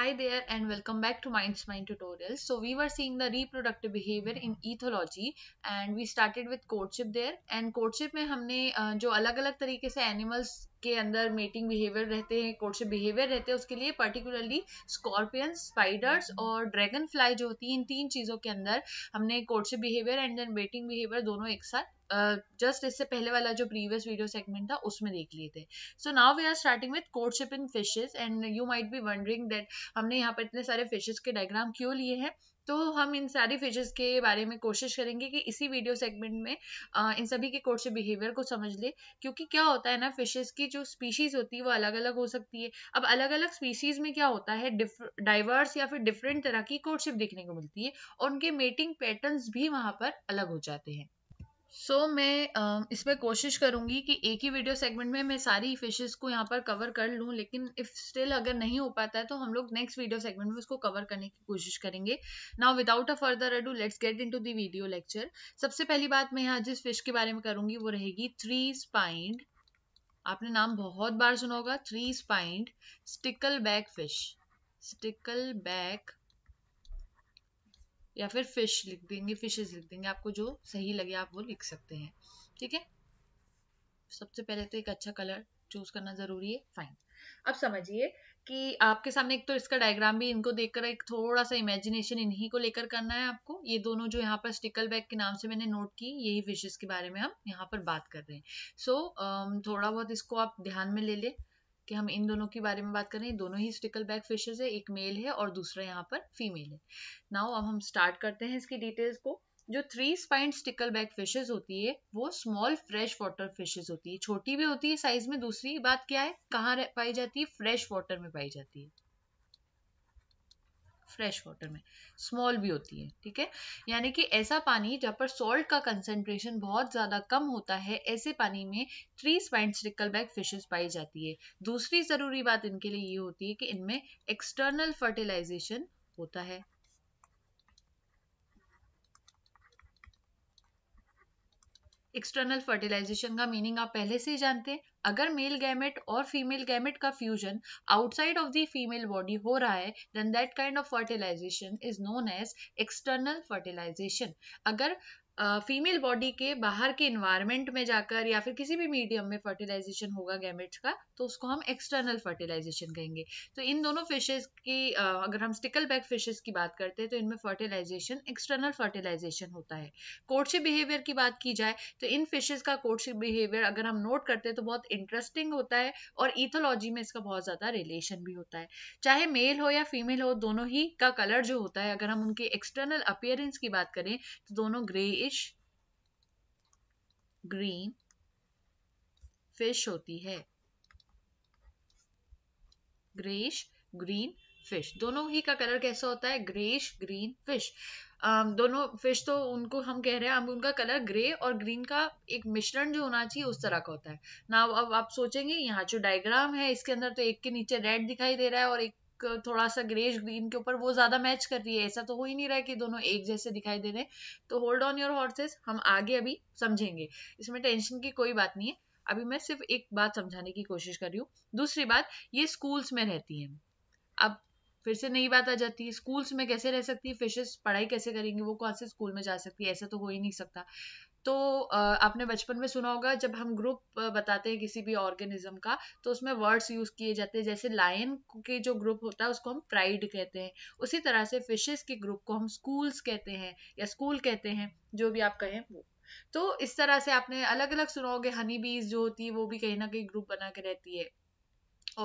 Hi there and welcome back to Mind's Mind tutorials. So we were seeing the reproductive behavior in ethology and we started with courtship there and courtship में हमने जो अलग अलग तरीके से animals के अंदर mating behavior रहते हैं courtship behavior रहते हैं उसके लिए particularly scorpions, spiders और dragonfly जो होती हैं, इन तीन चीज़ों के अंदर हमने courtship behavior and then mating behavior दोनों एक साथ जस्ट इससे पहले वाला जो प्रीवियस वीडियो सेगमेंट था उसमें देख लिए थे so now we are starting with courtship in fishes and you might be wondering that हमने यहाँ पर इतने सारे फिशेज के डायग्राम क्यों लिए हैं तो हम इन सारी फिशेज के बारे में कोशिश करेंगे कि इसी वीडियो सेगमेंट में इन सभी के कोर्टशिप बिहेवियर को समझ ले क्योंकि क्या होता है ना फिशेज की जो स्पीशीज होती है वो अलग अलग हो सकती है अब अलग अलग स्पीशीज में क्या होता है डाइवर्स या फिर डिफरेंट तरह की कोर्टशिप देखने को मिलती है और उनके मेटिंग पैटर्न्स भी वहां पर अलग हो जाते हैं सो so, मैं इसमें कोशिश करूंगी कि एक ही वीडियो सेगमेंट में मैं सारी फिशेस को यहाँ पर कवर कर लूँ लेकिन इफ स्टिल अगर नहीं हो पाता है तो हम लोग नेक्स्ट वीडियो सेगमेंट में उसको कवर करने की कोशिश करेंगे now without a further ado let's get into the video lecture सबसे पहली बात मैं यहाँ जिस फिश के बारे में करूंगी वो रहेगी थ्री स्पाइंड आपने नाम बहुत बार सुना होगा three spined stickleback fish stickleback या फिर फिश लिख देंगे फिशेज लिख देंगे आपको जो सही लगे आप वो लिख सकते हैं ठीक है सबसे पहले तो एक अच्छा कलर चूज करना जरूरी है फाइन अब समझिए कि आपके सामने एक तो इसका डायग्राम भी इनको देखकर एक थोड़ा सा इमेजिनेशन इन्हीं को लेकर करना है आपको ये दोनों जो यहाँ पर स्टिकल बैग के नाम से मैंने नोट की यही विशेष के बारे में हम यहाँ पर बात कर रहे हैं सो so, थोड़ा बहुत इसको आप ध्यान में ले लें कि हम इन दोनों के बारे में बात करें दोनों ही स्टिकल बैक फिशेज है एक मेल है और दूसरा यहाँ पर फीमेल है नाउ अब हम स्टार्ट करते हैं इसकी डिटेल्स को जो three spined stickleback fishes होती है वो स्मॉल फ्रेश वाटर फिशेज होती है छोटी भी होती है साइज में दूसरी बात क्या है कहाँ पाई जाती है फ्रेश वाटर में पाई जाती है फ्रेश वाटर में स्मॉल भी होती है ठीक है यानी कि ऐसा पानी जहाँ पर सॉल्ट का कंसेंट्रेशन बहुत ज़्यादा कम होता है ऐसे पानी में three spine stickleback fishes पाई जाती है दूसरी ज़रूरी बात इनके लिए ये होती है कि इनमें एक्सटर्नल फर्टिलाइजेशन होता है एक्सटर्नल फर्टिलाइजेशन का मीनिंग आप पहले से ही जानते हैं अगर मेल गैमेट और फीमेल गैमेट का fusion outside of the female body हो रहा है then that kind of fertilization is known as external fertilization अगर फीमेल बॉडी के बाहर के इन्वायरमेंट में जाकर या फिर किसी भी मीडियम में फर्टिलाइजेशन होगा गैमेट्स का तो उसको हम एक्सटर्नल फर्टिलाइजेशन कहेंगे तो इन दोनों फिशेज की अगर हम स्टिकल बैक फिशेज की बात करते हैं तो इनमें फर्टिलाइजेशन एक्सटर्नल फर्टिलाइजेशन होता है कोर्टशिप बिहेवियर की बात की जाए तो इन फिशेज का कोर्टशिप बिहेवियर अगर हम नोट करते हैं तो बहुत इंटरेस्टिंग होता है और इथोलॉजी में इसका बहुत ज्यादा रिलेशन भी होता है चाहे मेल हो या फीमेल हो दोनों ही का कलर जो होता है अगर हम उनकी एक्सटर्नल अपियरेंस की बात करें तो दोनों ग्रे फिश ग्रीन फिश होती है ग्रेश ग्रीन फिश दोनों ही का कलर कैसा होता है ग्रेश ग्रीन फिश दोनों फिश तो उनको हम कह रहे हैं अब उनका कलर ग्रे और ग्रीन का एक मिश्रण जो होना चाहिए उस तरह का होता है ना अब आप सोचेंगे यहाँ जो डायग्राम है इसके अंदर तो एक के नीचे रेड दिखाई दे रहा है और एक थोड़ा सा ग्रेज ग्रीन के ऊपर वो ज्यादा मैच कर रही है ऐसा तो हो ही नहीं रहा है कि दोनों एक जैसे दिखाई दे रहे तो होल्ड ऑन योर हॉर्सेस हम आगे अभी समझेंगे इसमें टेंशन की कोई बात नहीं है अभी मैं सिर्फ एक बात समझाने की कोशिश कर रही हूँ दूसरी बात ये स्कूल्स में रहती है अब फिर से नई बात आ जाती है स्कूल्स में कैसे रह सकती है फिशेस पढ़ाई कैसे करेंगे वो कौन से स्कूल में जा सकती है ऐसा तो हो ही नहीं सकता तो आपने बचपन में सुना होगा जब हम ग्रुप बताते हैं किसी भी ऑर्गेनिज्म का तो उसमें वर्ड्स यूज किए जाते हैं जैसे लायन के जो ग्रुप होता है उसको हम प्राइड कहते हैं उसी तरह से फिशेस के ग्रुप को हम स्कूल्स कहते हैं या स्कूल कहते हैं जो भी आप कहें वो तो इस तरह से आपने अलग अलग सुना होगा हनी बीज जो होती है वो भी कहीं ना कहीं ग्रुप बना के रहती है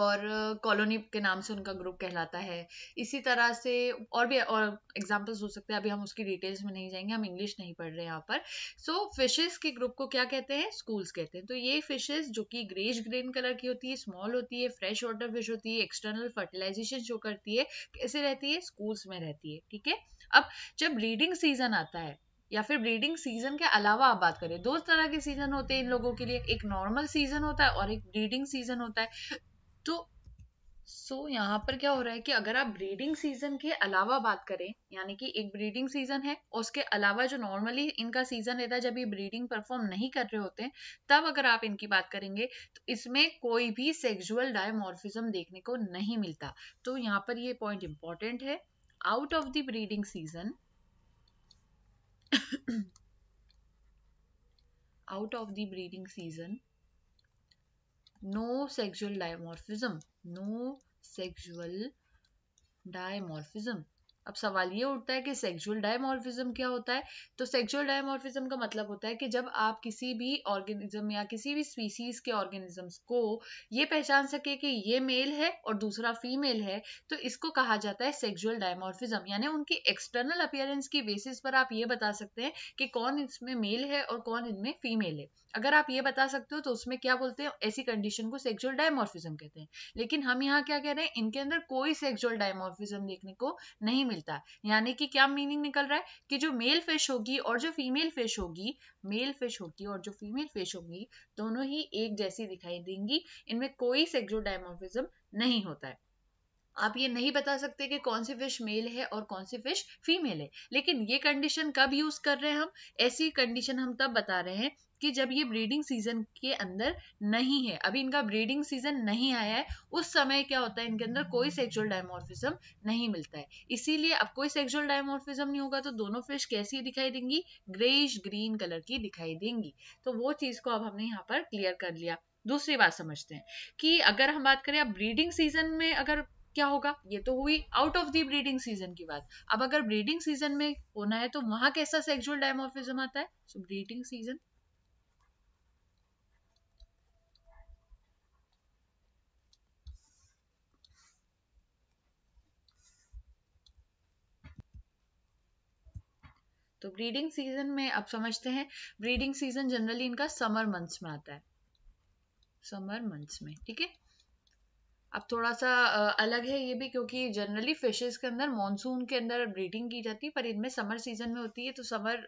और कॉलोनी के नाम से उनका ग्रुप कहलाता है इसी तरह से और भी और एग्जाम्पल्स हो सकते हैं अभी हम उसकी डिटेल्स में नहीं जाएंगे हम इंग्लिश नहीं पढ़ रहे यहाँ पर सो so, फिशेस के ग्रुप को क्या कहते हैं स्कूल्स कहते हैं तो ये फिशेस जो कि ग्रेज ग्रीन कलर की होती है स्मॉल होती है फ्रेश वाटर फिश होती है एक्सटर्नल फर्टिलाइजेशन जो करती है कैसे रहती है स्कूल्स में रहती है ठीक है अब जब ब्रीडिंग सीजन आता है या फिर ब्रीडिंग सीजन के अलावा आप बात करें दो तरह के सीजन होते हैं इन लोगों के लिए एक नॉर्मल सीजन होता है और एक ब्रीडिंग सीजन होता है तो सो so, यहाँ पर क्या हो रहा है कि अगर आप ब्रीडिंग सीजन के अलावा बात करें यानी कि एक ब्रीडिंग सीजन है उसके अलावा जो नॉर्मली इनका सीजन रहता है जब ये ब्रीडिंग परफॉर्म नहीं कर रहे होते तब अगर आप इनकी बात करेंगे तो इसमें कोई भी सेक्सुअल डायमॉर्फिज्म देखने को नहीं मिलता तो यहाँ पर ये पॉइंट इंपॉर्टेंट है out of the breeding season out of the breeding season no sexual dimorphism no sexual dimorphism अब सवाल ये उठता है कि सेक्सुअल डायमोरफिज्म क्या होता है तो सेक्सुअल डायमोरफिज्म का मतलब होता है कि जब आप किसी भी ऑर्गेनिज्म या किसी भी स्पीसीज के ऑर्गेनिजम्स को ये पहचान सके कि ये मेल है और दूसरा फीमेल है तो इसको कहा जाता है सेक्सुअल डायमोरफिज्म यानी उनकी एक्सटर्नल अपियरेंस की बेसिस पर आप ये बता सकते हैं कि कौन इसमें मेल है और कौन इनमें फीमेल है अगर आप ये बता सकते हो तो उसमें क्या बोलते हैं ऐसी कंडीशन को सेक्सुअल डायमोर्फिज्म कहते हैं लेकिन हम यहाँ क्या कह रहे हैं इनके अंदर कोई सेक्सुअल डायमोर्फिज्म देखने को नहीं मिलता यानी कि क्या मीनिंग निकल रहा है कि जो मेल फिश होगी और जो फीमेल फिश होगी मेल फिश होगी और जो फीमेल फिश होगी दोनों ही एक जैसी दिखाई देंगी इनमें कोई सेक्सुअल डायमोर्फिज्म नहीं होता है आप ये नहीं बता सकते कि कौन सी फिश मेल है और कौन सी फिश फीमेल है लेकिन ये कंडीशन कब यूज कर रहे हैं हम ऐसी कंडीशन हम तब बता रहे हैं कि जब ये ब्रीडिंग सीजन के अंदर नहीं है अभी इनका ब्रीडिंग सीजन नहीं आया है उस समय क्या होता है इनके अंदर कोई सेक्सुअल डायमोर्फिज्म नहीं मिलता है इसीलिए अब कोई सेक्सुअल डायमोर्फिज्म नहीं होगा तो दोनों फिश कैसी दिखाई देंगी ग्रेइश ग्रीन कलर की दिखाई देंगी तो वो चीज को अब हमने यहाँ पर क्लियर कर लिया दूसरी बात समझते हैं कि अगर हम बात करें अब ब्रीडिंग सीजन में अगर क्या होगा ये तो हुई out of the breeding season की बात अब अगर ब्रीडिंग सीजन में होना है तो वहां कैसा सेक्सुअल डायमोर्फिज्म आता है सो ब्रीडिंग सीजन तो ब्रीडिंग सीजन में अब समझते हैं ब्रीडिंग सीजन जनरली इनका समर मंथ्स में आता है समर मंथ्स में ठीक है अब थोड़ा सा अलग है ये भी क्योंकि जनरली फिशेस के अंदर मॉनसून के अंदर ब्रीडिंग की जाती है पर इनमें समर सीजन में होती है तो समर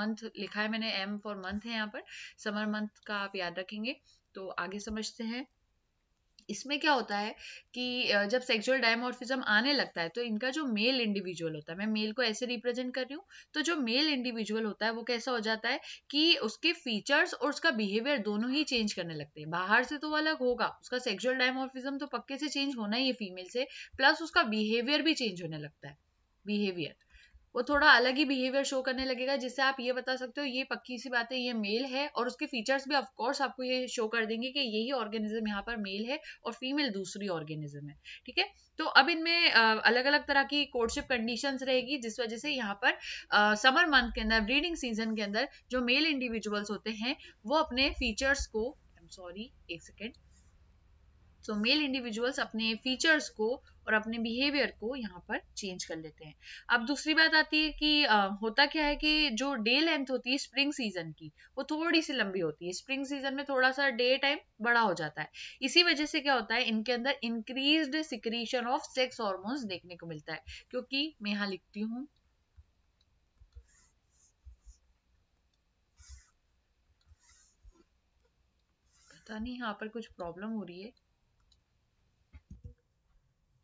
मंथ लिखा है मैंने एम फॉर मंथ है यहाँ पर समर मंथ का आप याद रखेंगे तो आगे समझते हैं इसमें क्या होता है कि जब सेक्सुअल डायमोर्फिज्म आने लगता है तो इनका जो मेल इंडिविजुअल होता है मैं मेल को ऐसे रिप्रेजेंट कर रही हूँ तो जो मेल इंडिविजुअल होता है वो कैसा हो जाता है कि उसके फीचर्स और उसका बिहेवियर दोनों ही चेंज करने लगते हैं बाहर से तो वो अलग होगा उसका सेक्सुअल डायमोर्फिज्म तो पक्के से चेंज होना ही है फीमेल से प्लस उसका बिहेवियर भी चेंज होने लगता है बिहेवियर वो थोड़ा अलग ही बिहेवियर शो करने लगेगा जिससे आप ये बता सकते हो ये पक्की सी बात है ये मेल है और उसके फीचर्स भी कोर्स आपको ये शो कर देंगे कि यही ऑर्गेनिज्म यहाँ पर मेल है और फीमेल दूसरी ऑर्गेनिज्म है ठीक है तो अब इनमें अलग अलग तरह की कोर्टशिप कंडीशन रहेगी जिस वजह से यहाँ पर समर मंथ के अंदर ब्रीडिंग सीजन के अंदर जो मेल इंडिविजुअल्स होते हैं वो अपने फीचर्स को सॉरी एक सेकेंड सो मेल इंडिविजुअल्स अपने फीचर्स को और अपने बिहेवियर को यहाँ पर चेंज कर लेते हैं अब दूसरी बात आती है कि आ, होता क्या है कि जो डे लेंथ होती है स्प्रिंग सीजन की वो थोड़ी सी लंबी होती है स्प्रिंग सीजन में थोड़ा सा डे टाइम बड़ा हो जाता है इसी वजह से क्या होता है इनके अंदर increase secretion of sex hormones देखने को मिलता है क्योंकि मैं यहाँ लिखती हूँ पता नहीं यहाँ पर कुछ प्रॉब्लम हो रही है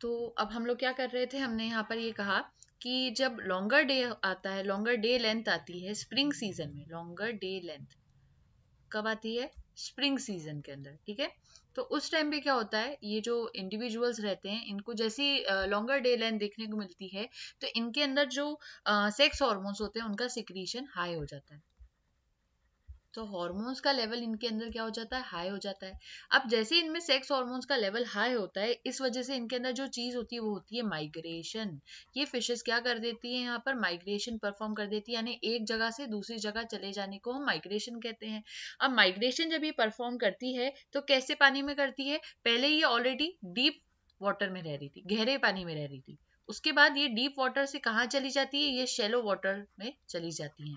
तो अब हम लोग क्या कर रहे थे हमने यहाँ पर ये कहा कि जब लॉन्गर डे आता है लॉन्गर डे लेंथ आती है स्प्रिंग सीजन में लॉन्गर डे लेंथ कब आती है स्प्रिंग सीजन के अंदर ठीक है तो उस टाइम पे क्या होता है ये जो इंडिविजुअल्स रहते हैं इनको जैसी लॉन्गर डे लेंथ देखने को मिलती है तो इनके अंदर जो सेक्स हॉर्मोन्स होते हैं उनका सिक्रीशन हाई हो जाता है तो हॉर्मोन्स का लेवल इनके अंदर क्या हो जाता है हाई हो जाता है अब जैसे इनमें सेक्स हॉर्मोन्स का लेवल हाई होता है इस वजह से इनके अंदर जो चीज होती है वो होती है माइग्रेशन ये फिशेस क्या कर देती है यहाँ पर माइग्रेशन परफॉर्म कर देती है यानी एक जगह से दूसरी जगह चले जाने को हम माइग्रेशन कहते हैं अब माइग्रेशन जब ये परफॉर्म करती है तो कैसे पानी में करती है पहले ये ऑलरेडी डीप वाटर में रह रही थी गहरे पानी में रह रही थी उसके बाद ये डीप वाटर से कहाँ चली जाती है ये शेलो वाटर में चली जाती है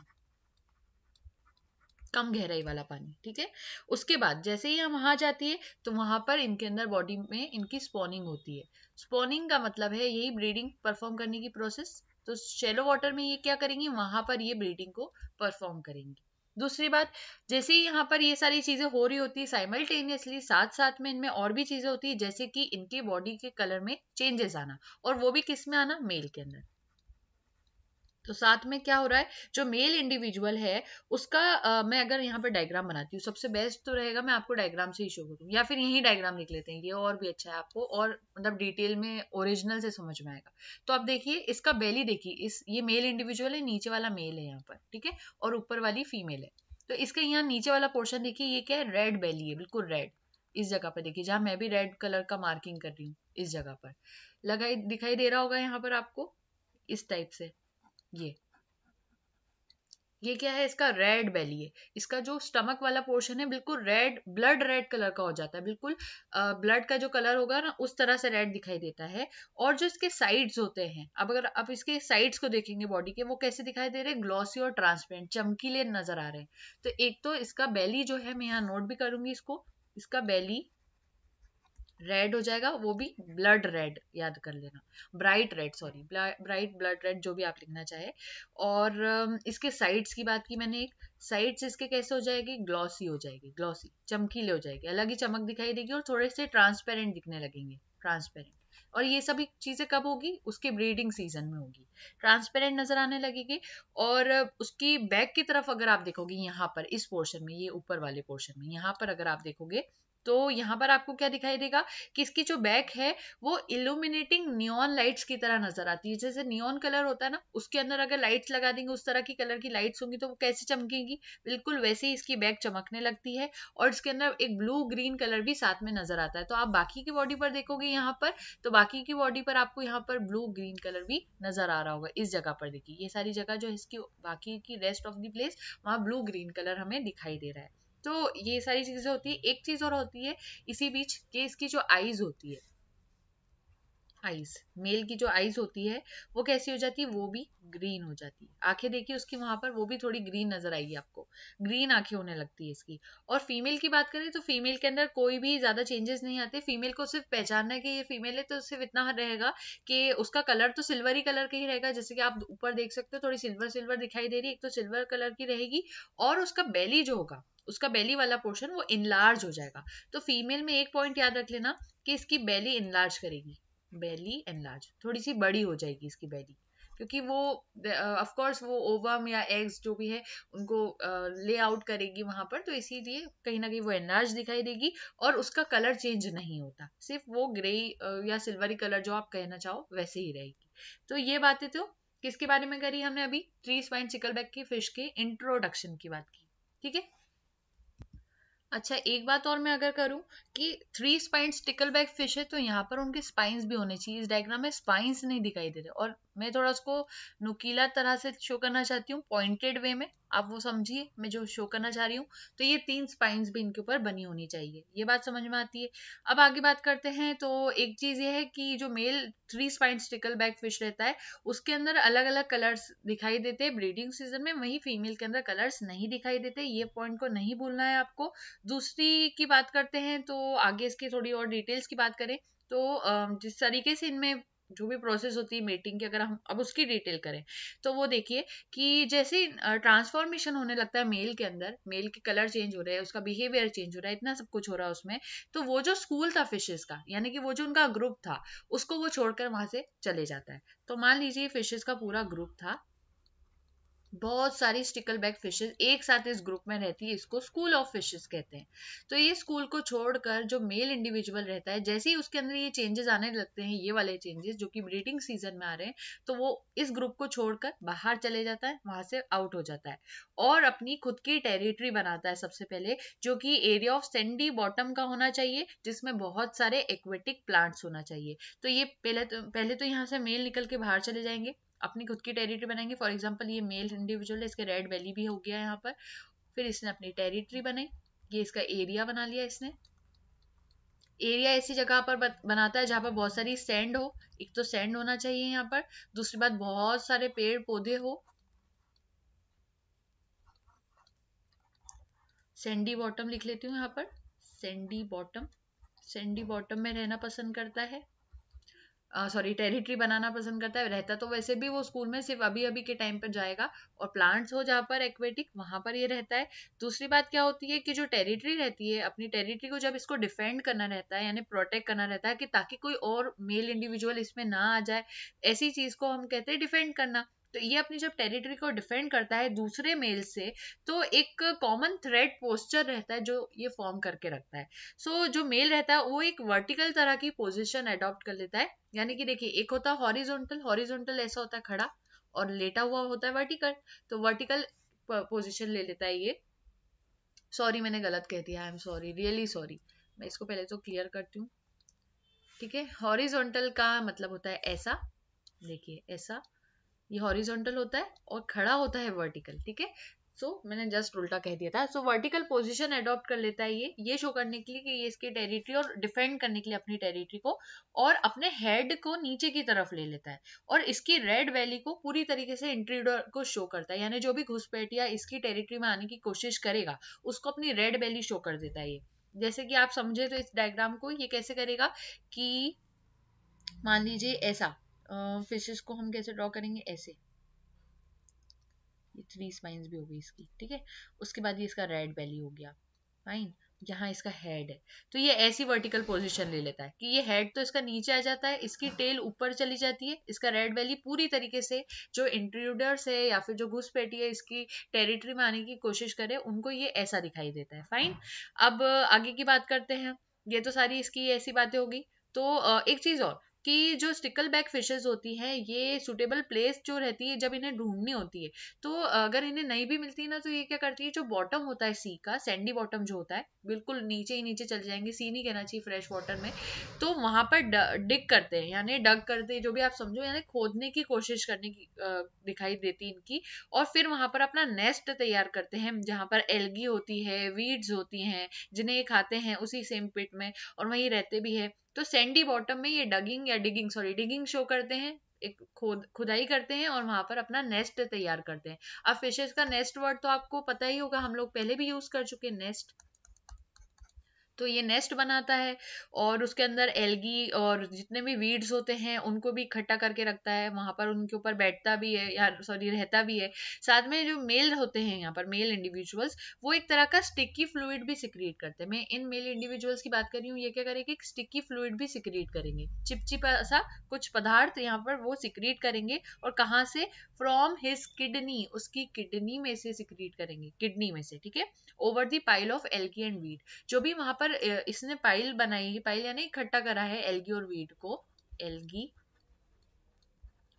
कम गहराई वाला पानी ठीक है उसके बाद जैसे ही हम वहां जाती है तो वहां पर इनके अंदर बॉडी में इनकी स्पॉनिंग होती है स्पॉनिंग का मतलब है यही ब्रीडिंग परफॉर्म करने की प्रोसेस तो शेलो वाटर में ये क्या करेंगी वहां पर ये ब्रीडिंग को परफॉर्म करेंगी दूसरी बात जैसे ही यहाँ पर ये सारी चीजें हो रही होती है साइमल्टेनियसली साथ साथ में इनमें और भी चीजें होती है जैसे कि इनके बॉडी के कलर में चेंजेस आना और वो भी किस में आना मेल के अंदर तो साथ में क्या हो रहा है जो मेल इंडिविजुअल है उसका आ, मैं अगर यहाँ पर डायग्राम बनाती हूँ सबसे बेस्ट तो रहेगा मैं आपको डायग्राम से ही शो करूँ या फिर यही डायग्राम लिख लेते हैं ये और भी अच्छा है आपको और मतलब डिटेल में ओरिजिनल से समझ में आएगा तो आप देखिए इसका बेली देखिए इस ये मेल इंडिविजुअल है नीचे वाला मेल है यहाँ पर ठीक है और ऊपर वाली फीमेल है तो इसका यहाँ नीचे वाला पोर्शन देखिए ये क्या है रेड बेली है बिल्कुल रेड इस जगह पर देखिए जहां मैं भी रेड कलर का मार्किंग कर रही हूँ इस जगह पर लगाई दिखाई दे रहा होगा यहाँ पर आपको इस टाइप से ये ये क्या है इसका रेड बेली है इसका जो स्टमक वाला पोर्शन है बिल्कुल रेड ब्लड रेड कलर का हो जाता है बिल्कुल ब्लड का जो कलर होगा ना उस तरह से रेड दिखाई देता है और जो इसके साइड्स होते हैं अब अगर आप इसके साइड्स को देखेंगे बॉडी के वो कैसे दिखाई दे रहे हैं ग्लॉसी और ट्रांसपेरेंट चमकीले नजर आ रहे हैं तो एक तो इसका बेली जो है मैं यहाँ नोट भी करूंगी इसको इसका बेली रेड हो जाएगा वो भी ब्लड रेड याद कर लेना bright red sorry bright blood red जो भी आप लिखना चाहे और इसके साइड्स की बात की मैंने एक साइड्स इसके कैसे हो जाएगी ग्लॉसी हो जाएगी ग्लॉसी चमकीले हो जाएगी अलग ही चमक दिखाई देगी और थोड़े से ट्रांसपेरेंट दिखने लगेंगे ट्रांसपेरेंट और ये सभी चीजें कब होगी उसके ब्रीडिंग सीजन में होगी ट्रांसपेरेंट नजर आने लगेगी और उसकी बैक की तरफ अगर आप देखोगे यहाँ पर इस पोर्शन में ये ऊपर वाले पोर्शन में यहाँ पर अगर आप देखोगे तो यहाँ पर आपको क्या दिखाई देगा कि इसकी जो बैक है वो इल्यूमिनेटिंग नियॉन लाइट्स की तरह नजर आती है जैसे नियॉन कलर होता है ना उसके अंदर अगर लाइट्स लगा देंगे उस तरह की कलर की लाइट्स होंगी तो वो कैसे चमकेंगी बिल्कुल वैसे ही इसकी बैक चमकने लगती है और इसके अंदर एक ब्लू ग्रीन कलर भी साथ में नजर आता है तो आप बाकी की बॉडी पर देखोगे यहाँ पर तो बाकी की बॉडी पर आपको यहाँ पर ब्लू ग्रीन कलर भी नजर आ रहा होगा इस जगह पर देखिए ये सारी जगह जो है इसकी बाकी की रेस्ट ऑफ द प्लेस वहाँ ब्लू ग्रीन कलर हमें दिखाई दे रहा है तो ये सारी चीज़ें होती है एक चीज़ और होती है इसी बीच के इसकी जो आईज होती है आईज मेल की जो आईज होती है वो कैसी हो जाती है वो भी ग्रीन हो जाती है आंखें देखिए उसकी वहां पर वो भी थोड़ी ग्रीन नजर आएगी आपको ग्रीन आंखें होने लगती है इसकी और फीमेल की बात करें तो फीमेल के अंदर कोई भी ज्यादा चेंजेस नहीं आते फीमेल को सिर्फ पहचानना है कि ये फीमेल है तो सिर्फ इतना रहेगा कि उसका कलर तो सिल्वरी कलर का ही रहेगा जैसे कि आप ऊपर देख सकते हो थोड़ी सिल्वर सिल्वर दिखाई दे रही है एक तो सिल्वर कलर की रहेगी और उसका बेली जो होगा उसका बेली वाला पोर्शन वो इनलार्ज हो जाएगा तो फीमेल में एक पॉइंट याद रख लेना कि इसकी बेली इनलार्ज करेगी बेली एनलार्ज थोड़ी सी बड़ी हो जाएगी इसकी बेली क्योंकि वो ऑफ कोर्स वो ओवम या एग्स जो भी है उनको ले आउट करेगी वहां पर तो इसीलिए कहीं ना कहीं वो एनलार्ज दिखाई देगी और उसका कलर चेंज नहीं होता सिर्फ वो ग्रे या सिल्वरी कलर जो आप कहना चाहो वैसे ही रहेगी तो ये बातें तो किसके बारे में करी हमने अभी ट्री स्वाइन बैग की फिश के इंट्रोडक्शन की बात की ठीक है अच्छा एक बात और मैं अगर करूं कि three spined stickleback fish है तो यहाँ पर उनके स्पाइंस भी होने चाहिए इस डायग्राम में स्पाइंस नहीं दिखाई दे रहे और मैं थोड़ा उसको नुकीला तरह से शो करना चाहती हूँ पॉइंटेड वे में आप वो समझिए मैं जो शो करना चाह रही हूँ तो ये तीन स्पाइंस भी इनके ऊपर बनी होनी चाहिए ये बात समझ में आती है अब आगे बात करते हैं तो एक चीज ये है कि जो male three spine stickleback fish रहता है उसके अंदर अलग अलग कलर्स दिखाई देते हैं ब्रीडिंग सीजन में वही फीमेल के अंदर कलर्स नहीं दिखाई देते ये पॉइंट को नहीं भूलना है आपको दूसरी की बात करते हैं तो आगे इसकी थोड़ी और डिटेल्स की बात करें तो जिस तरीके से इनमें जो भी प्रोसेस होती है मेटिंग की अगर हम अब उसकी डिटेल करें तो वो देखिए कि जैसे ट्रांसफॉर्मेशन होने लगता है मेल के अंदर मेल के कलर चेंज हो रहे हैं उसका बिहेवियर चेंज हो रहा है इतना सब कुछ हो रहा है उसमें तो वो जो स्कूल था फिशेज का यानी कि वो जो उनका ग्रुप था उसको वो छोड़कर वहां से चले जाता है तो मान लीजिए फिशेज का पूरा ग्रुप था बहुत सारी स्टिकल बैग फिशेज एक साथ इस ग्रुप में रहती है इसको स्कूल ऑफ फिशेज कहते हैं तो ये स्कूल को छोड़कर जो मेल इंडिविजुअल रहता है जैसे ही उसके अंदर ये चेंजेस आने लगते हैं ये वाले चेंजेस जो कि ब्रीडिंग सीजन में आ रहे हैं तो वो इस ग्रुप को छोड़कर बाहर चले जाता है वहां से आउट हो जाता है और अपनी खुद की टेरिटरी बनाता है सबसे पहले जो कि एरिया ऑफ सेंडी बॉटम का होना चाहिए जिसमें बहुत सारे एक्वेटिक प्लांट्स होना चाहिए तो ये पहले तो पहले तो यहाँ से मेल निकल के बाहर चले जाएंगे अपनी खुद की टेरिटरी बनाएंगे फॉर एग्जाम्पल ये मेल इंडिविजुअल है इसके रेड वैली भी हो गया यहाँ पर फिर इसने अपनी टेरिटरी बनाई ये इसका एरिया बना लिया इसने एरिया ऐसी जगह पर बनाता है जहाँ पर बहुत सारी सैंड हो एक तो सैंड होना चाहिए यहाँ पर दूसरी बात बहुत सारे पेड़ पौधे हो सैंडी बॉटम लिख लेती हूँ यहाँ पर सैंडी बॉटम सैंडी बॉटम में रहना पसंद करता है सॉरी टेरिटरी बनाना पसंद करता है रहता तो वैसे भी वो स्कूल में सिर्फ अभी अभी के टाइम पर जाएगा और प्लांट्स हो जहाँ पर एक्वेटिक वहां पर ये रहता है दूसरी बात क्या होती है कि जो टेरिटरी रहती है अपनी टेरिटरी को जब इसको डिफेंड करना रहता है यानी प्रोटेक्ट करना रहता है कि ताकि कोई और मेल इंडिविजुअल इसमें ना आ जाए ऐसी चीज को हम कहते हैं डिफेंड करना तो ये अपनी जब टेरिटरी को डिफेंड करता है दूसरे मेल से तो एक कॉमन थ्रेड पोस्चर रहता है जो ये फॉर्म करके रखता है सो so, जो मेल रहता है वो एक वर्टिकल तरह की पोजिशन अडॉप्ट कर लेता है यानी कि देखिए एक होता है हॉरिजोनटल हॉरिजोनटल ऐसा होता है खड़ा और लेटा हुआ होता है वर्टिकल तो वर्टिकल पोजिशन ले लेता है ये सॉरी मैंने गलत कह दिया I am sorry really sorry मैं इसको पहले तो क्लियर करती हूँ ठीक है हॉरिजोनटल का मतलब होता है ऐसा देखिए ऐसा ये हॉरिजॉन्टल होता है और खड़ा होता है वर्टिकल ठीक है सो so, मैंने जस्ट उल्टा कह दिया था सो वर्टिकल पोजिशन अडॉप्ट कर लेता है ये ये शो करने के लिए कि ये इसकी टेरिटरी और डिफेंड करने के लिए अपनी टेरिटरी को और अपने हेड को नीचे की तरफ ले लेता है और इसकी रेड वैली को पूरी तरीके से इंट्रीडर को शो करता है यानी जो भी घुसपैठिया इसकी टेरिटरी में आने की कोशिश करेगा उसको अपनी रेड वैली शो कर देता है ये जैसे कि आप समझे तो इस डायग्राम को ये कैसे करेगा कि मान लीजिए ऐसा फिशेस को हम कैसे ड्रॉ करेंगे ऐसे ये थ्री स्पाइंस भी गई इसकी ठीक है उसके बाद ये इसका रेड बेली हो गया फाइन यहाँ इसका हेड है तो ये ऐसी वर्टिकल पोजीशन ले लेता है कि ये हेड तो इसका नीचे आ जाता है इसकी टेल ऊपर चली जाती है इसका रेड वैली पूरी तरीके से जो इंट्रूडर्स है या फिर जो घुसपैठी है इसकी टेरिटरी में आने की कोशिश करे उनको ये ऐसा दिखाई देता है फाइन अब आगे की बात करते हैं ये तो सारी इसकी ऐसी बातें होगी तो एक चीज और कि जो स्टिकल बैक फिशेज होती हैं ये सुटेबल प्लेस जो रहती है जब इन्हें ढूंढनी होती है तो अगर इन्हें नहीं भी मिलती है ना तो ये क्या करती है जो बॉटम होता है सी का सैंडी बॉटम जो होता है बिल्कुल नीचे ही नीचे चल जाएंगे सी नहीं कहना चाहिए फ्रेश वाटर में तो वहाँ पर डिग करते हैं यानी डग करते हैं जो भी आप समझो यानी खोदने की कोशिश करने की दिखाई देती है इनकी और फिर वहाँ पर अपना नेस्ट तैयार करते हैं जहाँ पर एलगी होती है वीड्स होती हैं जिन्हें ये खाते हैं उसी सेम पिट में और वहीं रहते भी है तो सैंडी बॉटम में ये डगिंग या डिगिंग सॉरी डिगिंग शो करते हैं एक खोद खुदाई करते हैं और वहां पर अपना नेस्ट तैयार करते हैं अब फिशेज का नेस्ट वर्ड तो आपको पता ही होगा हम लोग पहले भी यूज कर चुके नेस्ट तो ये नेस्ट बनाता है और उसके अंदर एलगी और जितने भी वीड्स होते हैं उनको भी इकट्ठा करके रखता है वहां पर उनके ऊपर बैठता भी है या सॉरी रहता भी है साथ में जो मेल होते हैं यहाँ पर मेल इंडिविजुअल्स वो एक तरह का स्टिकी फ्लूड भी सिक्रिएट करते हैं मैं इन मेल इंडिविजुअल्स की बात कर रही हूँ ये क्या करेंगे एक स्टिकी फ्लूड भी सिक्रिएट करेंगे चिपचिपा सा कुछ पदार्थ यहाँ पर वो सिक्रिएट करेंगे और कहाँ से फ्रॉम हिज किडनी उसकी किडनी में से सिक्रिएट करेंगे किडनी में से ठीक है over the pile of algae and weed जो भी वहाँ पर और इसने पाइल बनाई है पाइल यानी इकट्ठा करा है एल्गी और वीट को एल्गी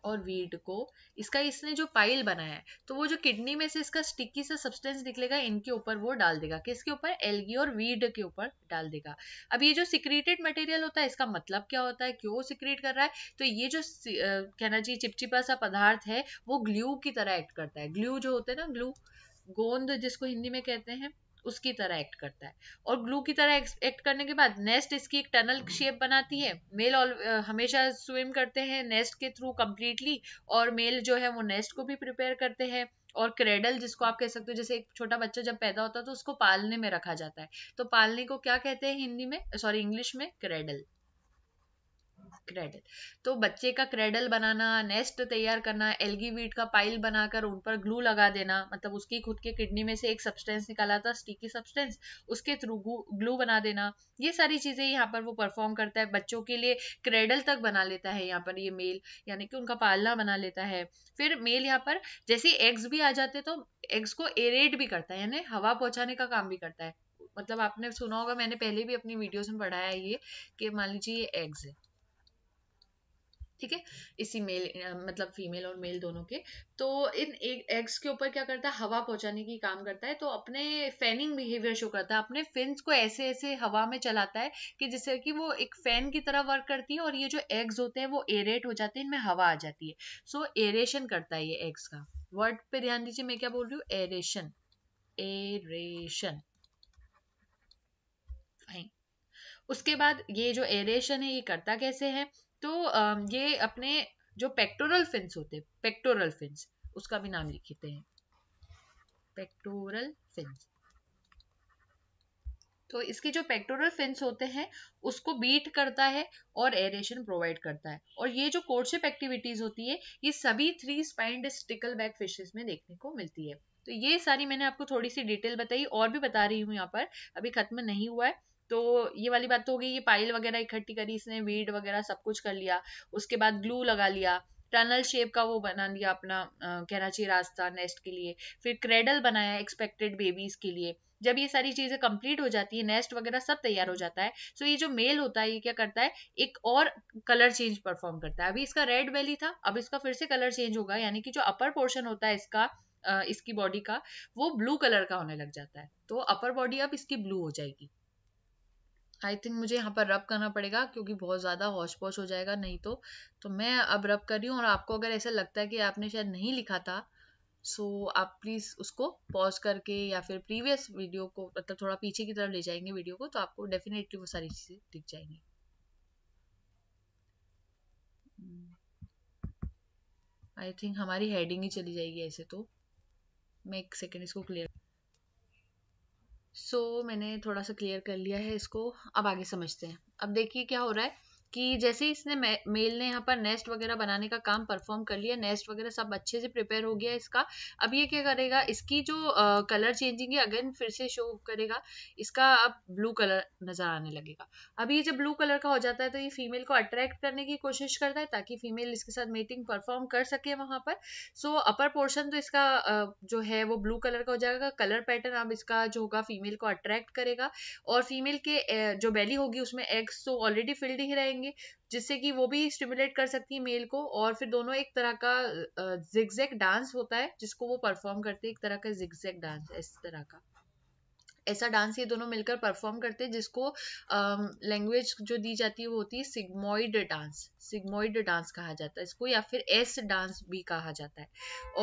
और वीट को इसका इसने जो पाइल बनाया है तो वो जो किडनी में से इसका स्टिकी सा सब्सटेंस निकलेगा इनके ऊपर वो डाल देगा किसके ऊपर एल्गी और वीड के ऊपर डाल देगा अब ये जो सिक्रेटेड मटेरियल होता है इसका मतलब क्या होता है क्यों सिक्रेट कर रहा है तो ये जो कहना चाहिए चिपचिपा सा पदार्थ है वो ग्लू की तरह एक्ट करता है ग्लू जो होते हैं ना ग्लू गोंद जिसको हिंदी में कहते हैं उसकी तरह एक्ट करता है और ग्लू की तरह एक्ट करने के बाद नेस्ट इसकी एक टनल शेप बनाती है मेल ऑल हमेशा स्विम करते हैं नेस्ट के थ्रू कम्प्लीटली और मेल जो है वो नेस्ट को भी प्रिपेयर करते हैं और क्रेडल जिसको आप कह सकते हो जैसे एक छोटा बच्चा जब पैदा होता है तो उसको पालने में रखा जाता है तो पालने को क्या कहते हैं हिंदी में सॉरी इंग्लिश में क्रेडल क्रेडल तो बच्चे का क्रेडल बनाना नेस्ट तैयार करना एलगी वीट का पाइल बनाकर उन पर ग्लू लगा देना मतलब उसकी खुद के किडनी में से एक सब्सटेंस निकाला था स्टिकी सब्सटेंस उसके थ्रू ग्लू बना देना ये सारी चीजें यहाँ पर वो परफॉर्म करता है बच्चों के लिए क्रेडल तक बना लेता है यहाँ पर ये मेल यानी कि उनका पालना बना लेता है फिर मेल यहाँ पर जैसे एग्स भी आ जाते तो एग्स को एरेट भी करता है यानी हवा पहुंचाने का काम भी करता है मतलब आपने सुना होगा मैंने पहले भी अपनी वीडियोस में पढ़ाया है ये कि मान लीजिए ये एग्स है ठीक है इसी मेल मतलब फीमेल और मेल दोनों के तो इन एग्स के ऊपर क्या करता है हवा पहुंचाने की काम करता है तो अपने फैनिंग बिहेवियर शो करता है अपने फिन्स को ऐसे ऐसे हवा में चलाता है कि जिससे कि वो एक फैन की तरह वर्क करती है और ये जो एग्स होते हैं वो एरेट हो जाते हैं इनमें हवा आ जाती है सो एरेशन करता है ये एग्स का वर्ड पे ध्यान दीजिए मैं क्या बोल रही हूँ एरेशन एरेशन फाइन उसके बाद ये जो एरेशन है ये करता कैसे है तो ये अपने जो पेक्टोरल फिंस होते हैं पेक्टोरल फिंस उसका भी नाम लिखते हैं पेक्टोरल फिन्स तो इसके जो पेक्टोरल फिंस होते हैं उसको बीट करता है और एरेशन प्रोवाइड करता है और ये जो कोर्सिप एक्टिविटीज होती है ये सभी three spined stickleback fishes में देखने को मिलती है तो ये सारी मैंने आपको थोड़ी सी डिटेल बताई और भी बता रही हूँ यहाँ पर अभी खत्म नहीं हुआ है तो ये वाली बात तो हो गई ये पाइल वगैरह इकट्ठी करी इसने वीड वगैरह सब कुछ कर लिया उसके बाद ग्लू लगा लिया टनल शेप का वो बना दिया अपना कहना चाहिए रास्ता नेस्ट के लिए फिर क्रेडल बनाया एक्सपेक्टेड बेबीज के लिए जब ये सारी चीजें कंप्लीट हो जाती है नेस्ट वगैरह सब तैयार हो जाता है सो तो ये जो मेल होता है ये क्या करता है एक और कलर चेंज परफॉर्म करता है अभी इसका रेड वेली था अब इसका फिर से कलर चेंज होगा यानी कि जो अपर पोर्शन होता है इसका इसकी बॉडी का वो ब्लू कलर का होने लग जाता है तो अपर बॉडी अब इसकी ब्लू हो जाएगी आई थिंक मुझे यहाँ पर रब करना पड़ेगा क्योंकि बहुत ज़्यादा हॉश पौश हो जाएगा नहीं तो तो मैं अब रब कर रही हूँ और आपको अगर ऐसा लगता है कि आपने शायद नहीं लिखा था सो so, आप प्लीज़ उसको पॉज करके या फिर प्रीवियस वीडियो को मतलब थोड़ा पीछे की तरफ ले जाएंगे वीडियो को तो आपको डेफिनेटली वो सारी चीज़ें दिख जाएंगी आई hmm. थिंक हमारी हेडिंग ही चली जाएगी ऐसे तो मैं एक सेकेंड इसको क्लियर सो so, मैंने थोड़ा सा क्लियर कर लिया है इसको अब आगे समझते हैं अब देखिए क्या हो रहा है कि जैसे ही इसने मेल ने यहाँ पर नेस्ट वगैरह बनाने का काम परफॉर्म कर लिया नेस्ट वगैरह सब अच्छे से प्रिपेयर हो गया इसका अब ये क्या करेगा इसकी जो कलर चेंजिंग है अगेन फिर से शो करेगा इसका अब ब्लू कलर नजर आने लगेगा अब ये जब ब्लू कलर का हो जाता है तो ये फीमेल को अट्रैक्ट करने की कोशिश करता है ताकि फीमेल इसके साथ मेटिंग परफॉर्म कर सके वहाँ पर सो अपर पोर्शन तो इसका जो है वो ब्लू कलर का हो जाएगा कलर पैटर्न अब इसका जो होगा फीमेल को अट्रैक्ट करेगा और फीमेल के जो बेली होगी उसमें एग्स तो ऑलरेडी फिल्ड ही रहेंगे करेंगे जिससे कि वो भी स्टिमुलेट कर सकती है मेल को और फिर दोनों एक तरह का जिगजैक डांस होता है जिसको वो परफॉर्म करते हैं एक तरह का जिगजैक डांस इस तरह का ऐसा डांस ये दोनों मिलकर परफॉर्म करते हैं जिसको लैंग्वेज जो दी जाती है वो होती है सिग्मोइड डांस सिग्मोइड डांस कहा जाता है इसको या फिर एस डांस भी कहा जाता है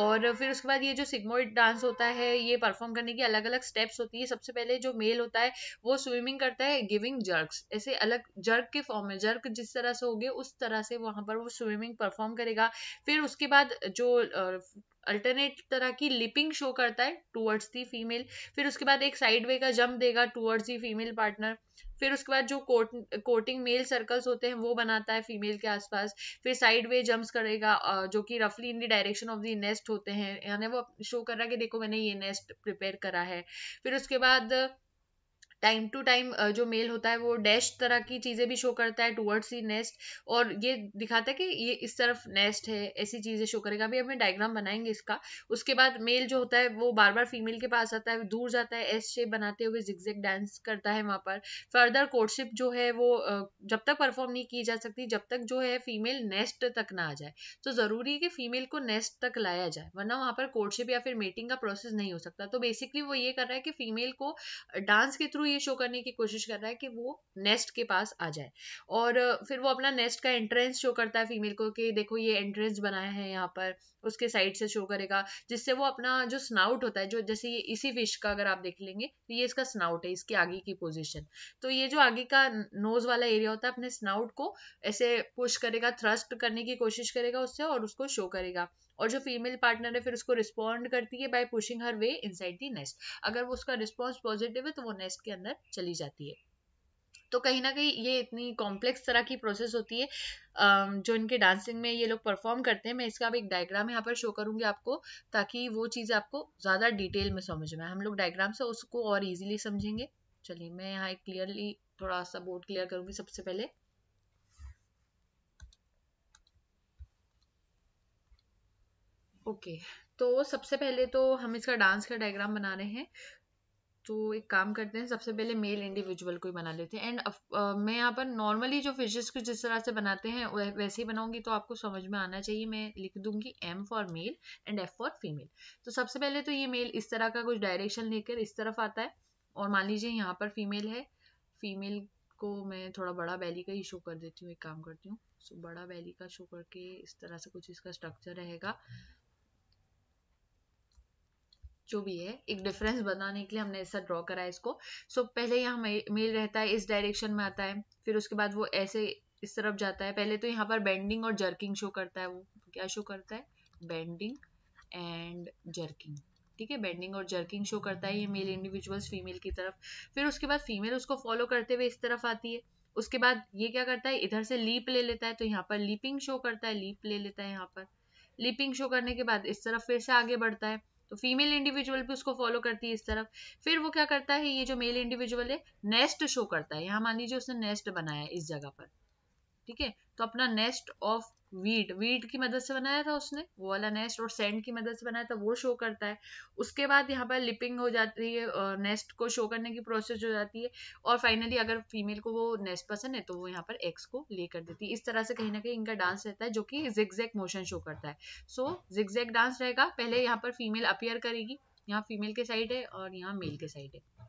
और फिर उसके बाद ये जो सिग्मोइड डांस होता है ये परफॉर्म करने की अलग अलग स्टेप्स होती है सबसे पहले जो मेल होता है वो स्विमिंग करता है गिविंग जर्क्स ऐसे अलग जर्क के फॉर्म में जर्क जिस तरह से होगी उस तरह से वहां पर वो स्विमिंग परफॉर्म करेगा फिर उसके बाद जो अल्टरनेट तरह की लिपिंग शो करता है टूवर्ड्स दी फीमेल फिर उसके बाद एक साइड वे का जंप देगा टूवर्ड्स दी फीमेल पार्टनर फिर उसके बाद जो कोट कोटिंग मेल सर्कल्स होते हैं वो बनाता है फीमेल के आसपास फिर साइड वे जम्प्स करेगा जो कि रफली in the direction of the nest होते हैं यानी वो शो कर रहा है कि देखो मैंने ये नेस्ट प्रिपेयर करा है फिर उसके बाद टाइम टू टाइम जो मेल होता है वो डैश तरह की चीज़ें भी शो करता है टूवर्ड्स दी नेस्ट और ये दिखाता है कि ये इस तरफ नेस्ट है ऐसी चीज़ें शो करेगा अभी हमें डायग्राम बनाएंगे इसका उसके बाद मेल जो होता है वो बार बार फीमेल के पास आता है दूर जाता है एस शेप बनाते हुए जिक्जेक डांस करता है वहाँ पर फर्दर कोर्टशिप जो है वो जब तक परफॉर्म नहीं की जा सकती जब तक जो है फीमेल नेस्ट तक ना आ जाए तो ज़रूरी है कि फीमेल को नेस्ट तक लाया जाए वरना वहाँ पर कोर्टशिप या फिर मेटिंग का प्रोसेस नहीं हो सकता तो बेसिकली वो ये कर रहा है कि फीमेल को डांस के थ्रू ये शो करने की कोशिश कर रहा है कि वो नेस्ट के पास आ जाए और फिर वो अपना नेस्ट का एंट्रेंस शो करता है फीमेल को कि देखो ये एंट्रेंस बनाया है यहाँ पर उसके साइड से शो करेगा जिससे वो अपना जो स्नाउट होता है जो जैसे ये इसी फिश का अगर आप देख लेंगे तो ये इसका स्नाउट है इसकी आगे की पोजिशन तो ये जो आगे का नोज वाला एरिया होता है अपने स्नाउट को ऐसे पुश करेगा थ्रस्ट करने की कोशिश करेगा उससे और उसको शो करेगा और जो फीमेल पार्टनर है फिर उसको रिस्पॉन्ड करती है by pushing her way inside the nest अगर वो उसका रिस्पॉन्स पॉजिटिव है तो वो नेस्ट के अंदर चली जाती है तो कहीं ना कहीं ये इतनी कॉम्प्लेक्स तरह की प्रोसेस होती है जो इनके डांसिंग में ये लोग परफॉर्म करते हैं मैं इसका अब एक डायग्राम यहाँ पर शो करूंगी आपको ताकि वो चीज़ आपको ज़्यादा डिटेल में समझ में हम लोग डायग्राम से उसको और इजीली समझेंगे चलिए मैं यहाँ क्लियरली थोड़ा सा बोर्ड क्लियर करूंगी सबसे पहले ओके तो सबसे पहले तो हम इसका डांस का डायग्राम बना रहे हैं तो एक काम करते हैं सबसे पहले मेल इंडिविजुअल को ही बना लेते हैं एंड uh, मैं यहाँ पर नॉर्मली जो फिशेस को जिस तरह से बनाते हैं वैसे ही बनाऊंगी तो आपको समझ में आना चाहिए मैं लिख दूंगी M for male and F for female तो सबसे पहले तो ये मेल इस तरह का कुछ डायरेक्शन लेकर इस तरफ आता है और मान लीजिए यहाँ पर फीमेल है फीमेल को मैं थोड़ा बड़ा बैली का ही शो कर देती हूँ एक काम करती हूँ सो so, बड़ा बैली का शो करके इस तरह से कुछ इसका स्ट्रक्चर रहेगा hmm. जो भी है एक डिफरेंस बनाने के लिए हमने ऐसा ड्रॉ करा है इसको सो so, पहले यहाँ मेल रहता है इस डायरेक्शन में आता है फिर उसके बाद वो ऐसे इस तरफ जाता है पहले तो यहाँ पर बेंडिंग और जर्किंग शो करता है वो क्या शो करता है बेंडिंग एंड जर्किंग ठीक है बेंडिंग और जर्किंग शो करता है ये मेल इंडिविजुअल्स फीमेल की तरफ फिर उसके बाद फीमेल उसको फॉलो करते हुए इस तरफ आती है उसके बाद ये क्या करता है इधर से लीप ले लेता है तो यहाँ पर लीपिंग शो करता है लीप ले लेता है यहाँ पर लीपिंग शो करने के बाद इस तरफ फिर से आगे बढ़ता है तो फीमेल इंडिविजुअल भी उसको फॉलो करती है इस तरफ फिर वो क्या करता है ये जो मेल इंडिविजुअल है नेस्ट शो करता है यहाँ मान लीजिए उसने नेस्ट बनाया इस जगह पर ठीक है तो अपना नेस्ट ऑफ वीड वीड की मदद से बनाया था उसने वो वाला नेस्ट और सैंड की मदद से बनाया था वो शो करता है उसके बाद यहाँ पर लिपिंग हो जाती है नेस्ट को शो करने की प्रोसेस हो जाती है और फाइनली अगर फीमेल को वो नेस्ट पसंद है तो वो यहाँ पर एक्स को ले कर देती है इस तरह से कहीं ना कहीं इनका डांस रहता है जो कि जिगजैक मोशन शो करता है सो जिगजैक डांस रहेगा पहले यहाँ पर फीमेल अपियर करेगी यहाँ फीमेल के साइड है और यहाँ मेल के साइड है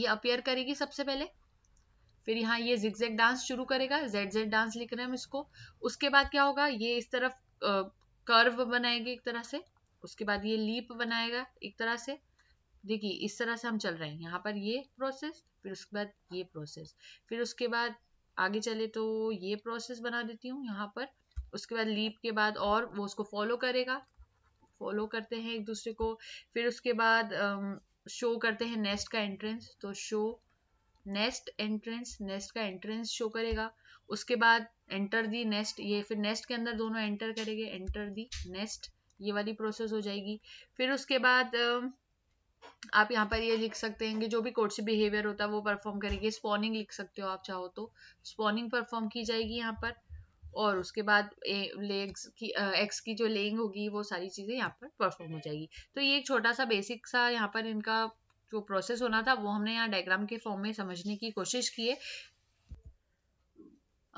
ये अपियर करेगी सबसे पहले फिर यहाँ ये जिक्जैक डांस शुरू करेगा जेड जेड डांस लिख रहे हैं हम इसको उसके बाद क्या होगा ये इस तरफ कर्व बनाएगी एक तरह से उसके बाद ये लीप बनाएगा एक तरह से देखिए इस तरह से हम चल रहे हैं यहाँ पर ये प्रोसेस फिर उसके बाद ये प्रोसेस फिर उसके बाद आगे चले तो ये प्रोसेस बना देती हूँ यहाँ पर उसके बाद लीप के बाद और वो उसको फॉलो करेगा फॉलो करते हैं एक दूसरे को फिर उसके बाद शो करते हैं नेस्ट का एंट्रेंस तो शो नेस्ट एंट्रेंस नेस्ट का एंट्रेंस शो करेगा उसके बाद एंटर दी नेस्ट ये फिर नेस्ट के अंदर दोनों एंटर करेंगे एंटर दी नेस्ट ये वाली प्रोसेस हो जाएगी फिर उसके बाद आप यहाँ पर ये लिख सकते हैं कि जो भी कोर्ट्स बिहेवियर होता है वो परफॉर्म करेंगे स्पॉनिंग लिख सकते हो आप चाहो तो स्पॉनिंग परफॉर्म की जाएगी यहाँ पर और उसके बाद ए, लेग्स की एक्स की जो लेइंग होगी वो सारी चीज़ें यहाँ पर परफॉर्म हो जाएगी तो ये एक छोटा सा बेसिक सा यहाँ पर इनका जो प्रोसेस होना था वो हमने यहाँ डायग्राम के फॉर्म में समझने की कोशिश की है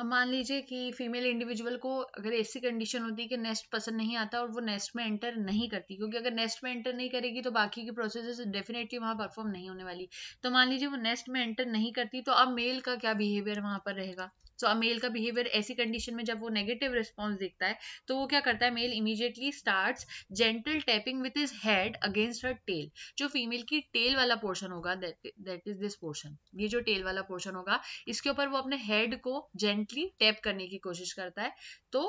अब मान लीजिए कि फीमेल इंडिविजुअल को अगर ऐसी कंडीशन होती है कि नेस्ट पसंद नहीं आता और वो नेस्ट में एंटर नहीं करती क्योंकि अगर नेस्ट में एंटर नहीं करेगी तो बाकी की प्रोसेस डेफिनेटली वहाँ परफॉर्म नहीं होने वाली तो मान लीजिए वो नेस्ट में एंटर नहीं करती तो अब मेल का क्या बिहेवियर वहाँ पर रहेगा सो अ मेल का बिहेवियर ऐसी कंडीशन में जब वो नेगेटिव रिस्पॉन्स देखता है तो वो क्या करता है male immediately start gentle tapping with his head against her tail जो फीमेल की टेल वाला पोर्शन होगा दैट इज दिस पोर्शन ये जो टेल वाला पोर्शन होगा इसके ऊपर वो अपने हेड को जेंटली टैप करने की कोशिश करता है तो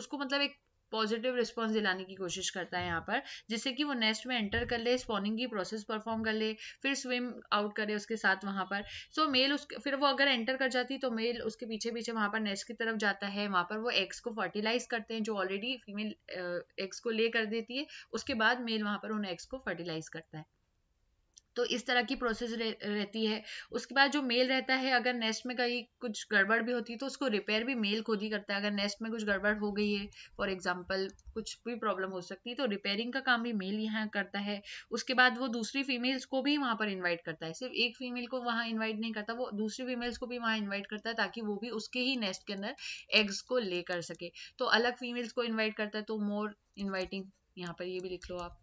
उसको मतलब एक पॉजिटिव रिस्पॉन्स दिलाने की कोशिश करता है यहाँ पर जिससे कि वो नेस्ट में एंटर कर ले स्पॉनिंग की प्रोसेस परफॉर्म कर ले फिर स्विम आउट करे उसके साथ वहाँ पर सो so, मेल उसके फिर वो अगर एंटर कर जाती तो मेल उसके पीछे पीछे वहाँ पर नेस्ट की तरफ जाता है वहाँ पर वो एग्स को फर्टिलाइज करते हैं जो ऑलरेडी फीमेल एग्स को ले कर देती है उसके बाद मेल वहाँ पर उन एग्स को फर्टिलाइज करता है तो इस तरह की प्रोसेस रह, रहती है उसके बाद जो मेल रहता है अगर नेस्ट में कहीं कुछ गड़बड़ भी होती है तो उसको रिपेयर भी मेल खुद ही करता है अगर नेस्ट में कुछ गड़बड़ हो गई है फॉर एग्जाम्पल कुछ भी प्रॉब्लम हो सकती है तो रिपेयरिंग का काम भी मेल यहाँ करता है उसके बाद वो दूसरी फीमेल्स को भी वहाँ पर इन्वाइट करता है सिर्फ एक फीमेल को वहाँ इन्वाइट नहीं करता वो दूसरी फीमेल्स को भी वहाँ इन्वाइट करता है ताकि वो भी उसके ही नेस्ट के अंदर एग्स को ले कर सके तो अलग फीमेल्स को इन्वाइट करता है तो मोर इन्वाइटिंग यहाँ पर ये भी लिख लो आप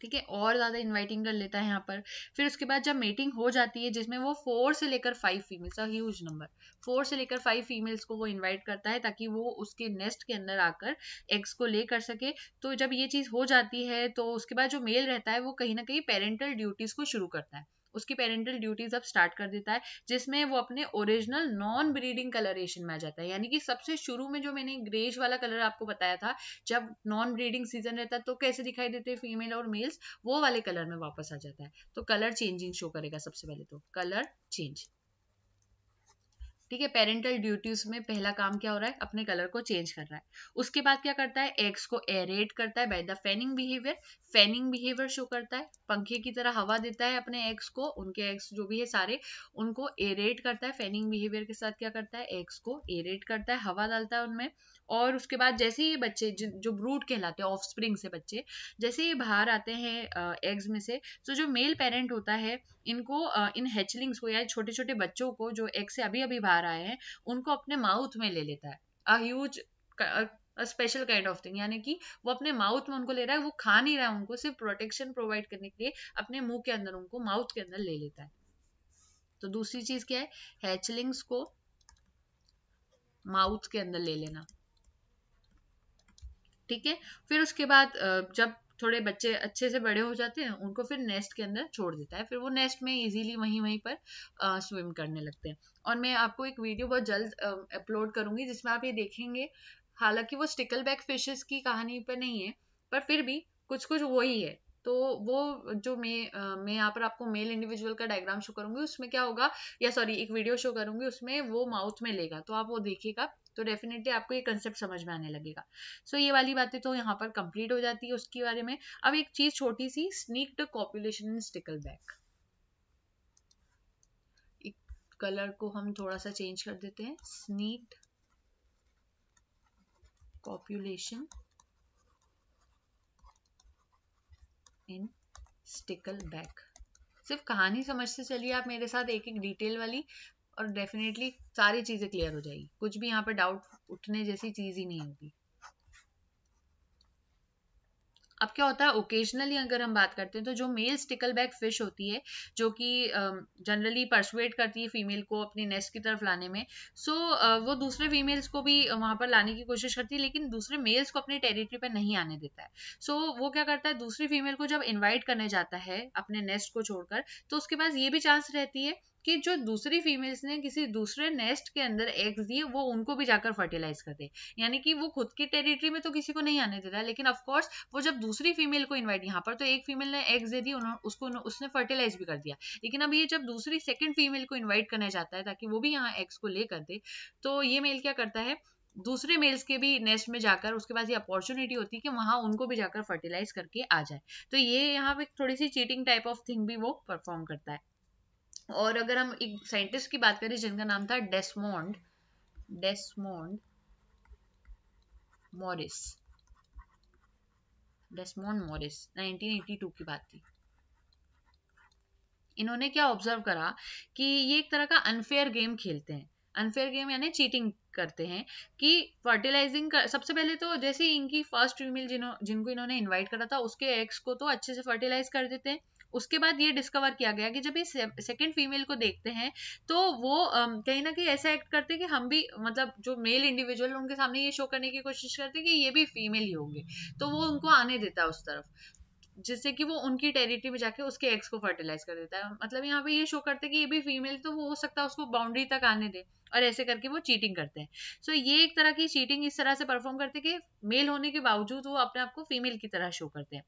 ठीक है और ज़्यादा इन्वाइटिंग कर लेता है यहाँ पर फिर उसके बाद जब मेटिंग हो जाती है जिसमें वो फोर से लेकर five females huge number four से लेकर फाइव फीमेल्स को वो इन्वाइट करता है ताकि वो उसके नेस्ट के अंदर आकर एग्स को ले कर सके तो जब ये चीज़ हो जाती है तो उसके बाद जो मेल रहता है वो कहीं ना कहीं पेरेंटल ड्यूटीज़ को शुरू करता है उसकी पेरेंटल ड्यूटीज अब स्टार्ट कर देता है जिसमें वो अपने ओरिजिनल नॉन ब्रीडिंग कलरेशन में आ जाता है यानी कि सबसे शुरू में जो मैंने ग्रेज वाला कलर आपको बताया था जब नॉन ब्रीडिंग सीजन रहता है तो कैसे दिखाई देते हैं फीमेल और मेल्स वो वाले कलर में वापस आ जाता है तो कलर चेंजिंग शो करेगा सबसे पहले तो कलर चेंज ठीक है पेरेंटल ड्यूटीज में पहला काम क्या हो रहा है अपने कलर को चेंज कर रहा है उसके बाद क्या करता है एग्स को एरेट करता है by the fanning behaviour fanning behaviour show करता है पंखे की तरह हवा देता है अपने एग्स को उनके एग्स जो भी है सारे उनको एरेट करता है फैनिंग बिहेवियर के साथ क्या करता है एग्स को एरेट करता है हवा डालता है उनमें और उसके बाद जैसे ही बच्चे जो ब्रूट कहलाते हैं ऑफ स्प्रिंग से बच्चे जैसे ही बाहर आते हैं एग्स में से तो जो मेल पेरेंट होता है इनको इन हैचलिंग्स को या छोटे छोटे बच्चों को जो एग्स से अभी अभी बाहर खा रहा है उनको अपने माउथ में ले लेता है a huge special kind of thing यानी कि वो अपने माउथ में उनको ले रहा है वो खा नहीं रहा है उनको सिर्फ प्रोटेक्शन प्रोवाइड करने के लिए अपने मुंह के अंदर उनको माउथ के अंदर ले लेता है तो दूसरी चीज क्या है हैचलिंग्स को माउथ के अंदर ले लेना ठीक है फिर उसके बाद जब थोड़े बच्चे अच्छे से बड़े हो जाते हैं उनको फिर नेस्ट के अंदर छोड़ देता है फिर वो नेस्ट में इजीली वहीं वहीं पर स्विम करने लगते हैं और मैं आपको एक वीडियो बहुत जल्द अपलोड करूंगी जिसमें आप ये देखेंगे हालांकि वो स्टिकल बैक फिशेस की कहानी पर नहीं है पर फिर भी कुछ कुछ वही है तो वो जो मैं मैं यहाँ पर आपको मेल इंडिविजुअल का डायग्राम शो करूंगी उसमें क्या होगा या सॉरी एक वीडियो शो करूंगी उसमें वो माउथ में लेगा तो आप वो देखिएगा तो डेफिनेटली आपको ये कंसेप्ट समझ में आने लगेगा सो so, ये वाली बातें तो यहाँ पर कंप्लीट हो जाती है उसके बारे में अब एक चीज छोटी सी sneaked copulation in stickleback colour को हम थोड़ा सा चेंज कर देते हैं sneaked copulation in stickleback सिर्फ कहानी समझते चलिए आप मेरे साथ एक एक डिटेल वाली और डेफिनेटली सारी चीजें क्लियर हो जाएगी कुछ भी यहाँ पर डाउट उठने जैसी चीज ही नहीं होगी अब क्या होता है ओकेजनली अगर हम बात करते हैं तो जो मेल स्टिकल बैक फिश होती है जो कि जनरली परसुएट करती है फीमेल को अपने नेस्ट की तरफ लाने में सो so, वो दूसरे फीमेल्स को भी वहां पर लाने की कोशिश करती है लेकिन दूसरे मेल्स को अपनी टेरिटरी पर नहीं आने देता है सो so, वो क्या करता है दूसरी फीमेल को जब इन्वाइट करने जाता है अपने नेस्ट को छोड़कर तो उसके पास ये भी चांस रहती है कि जो दूसरी फीमेल्स ने किसी दूसरे नेस्ट के अंदर एग्स दिए वो उनको भी जाकर फर्टिलाइज कर दे यानी कि वो खुद की टेरिटरी में तो किसी को नहीं आने देता लेकिन ऑफकोर्स वो जब दूसरी फीमेल को इन्वाइट यहाँ पर तो एक फीमेल ने एग्स दे दी उसको उसने फर्टिलाइज भी कर दिया लेकिन अब ये जब दूसरी सेकेंड फीमेल को इन्वाइट करना चाहता है ताकि वो भी यहाँ एग्स को ले कर दे तो ये मेल क्या करता है दूसरे मेल्स के भी नेस्ट में जाकर उसके पास ये अपॉर्चुनिटी होती है कि वहां उनको भी जाकर फर्टिलाइज करके आ जाए तो ये यहाँ पे थोड़ी सी चीटिंग टाइप ऑफ थिंग भी वो परफॉर्म करता है और अगर हम एक साइंटिस्ट की बात करें जिनका नाम था डेस्मोंड डेस्मोंड मॉरिस डेस्मोंड मॉरिस 1982 की बात थी इन्होंने क्या ऑब्जर्व करा कि ये एक तरह का अनफेयर गेम खेलते हैं अनफेयर गेम यानी चीटिंग करते हैं कि फर्टिलाइजिंग कर सबसे पहले तो जैसे इनकी फर्स्ट फीमेल जिनको इन्होंने इनवाइट करा था उसके एग्स को तो अच्छे से फर्टिलाइज कर देते हैं उसके बाद ये डिस्कवर किया गया कि जब ये सेकेंड फीमेल को देखते हैं तो वो कहीं ना कहीं ऐसा एक्ट करते हैं कि हम भी मतलब जो मेल इंडिविजुअल उनके सामने ये शो करने की कोशिश करते हैं कि ये भी फीमेल ही होंगे तो वो उनको आने देता है उस तरफ जिससे कि वो उनकी टेरिटरी में जाके उसके एक्स को फर्टिलाइज कर देता है मतलब यहाँ पे ये शो करते हैं कि ये भी फीमेल तो वो हो सकता है उसको बाउंड्री तक आने दे और ऐसे करके वो चीटिंग करते हैं सो so, ये एक तरह की चीटिंग इस तरह से परफॉर्म करते कि मेल होने के बावजूद वो अपने आप को फीमेल की तरह शो करते हैं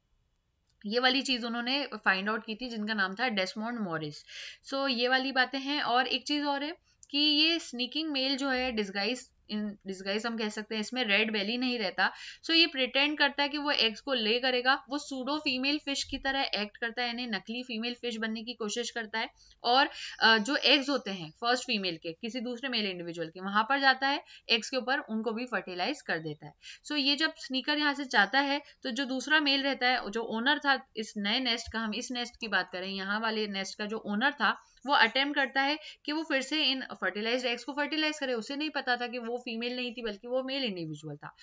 ये वाली चीज उन्होंने फाइंड आउट की थी जिनका नाम था डेस्मोंड मॉरिस सो ये वाली बातें हैं और एक चीज और है कि ये स्नीकिंग मेल जो है डिस्गाइज इन डिस्गाइज हम कह सकते हैं इसमें रेड बेली नहीं रहता सो ये प्रिटेंड करता है कि वो एग्स को ले करेगा वो सूडो फीमेल फिश की तरह एक्ट करता है यानी नकली फीमेल फिश बनने की कोशिश करता है और जो एग्स होते हैं फर्स्ट फीमेल के किसी दूसरे मेल इंडिविजुअल के वहां पर जाता है एग्स के ऊपर उनको भी फर्टिलाइज कर देता है सो ये जब स्नीकर यहाँ से जाता है तो जो दूसरा मेल रहता है जो ओनर था इस नए नेस्ट का हम इस नेस्ट की बात करें यहाँ वाले नेस्ट का जो ओनर था वो अटेम्प्ट करता है कि वो फिर से इन फर्टिलाइज्ड एग्स को फर्टिलाइज करे उसे नहीं पता था कि वो फीमेल नहीं थी बल्कि वो मेल इंडिविजुअल था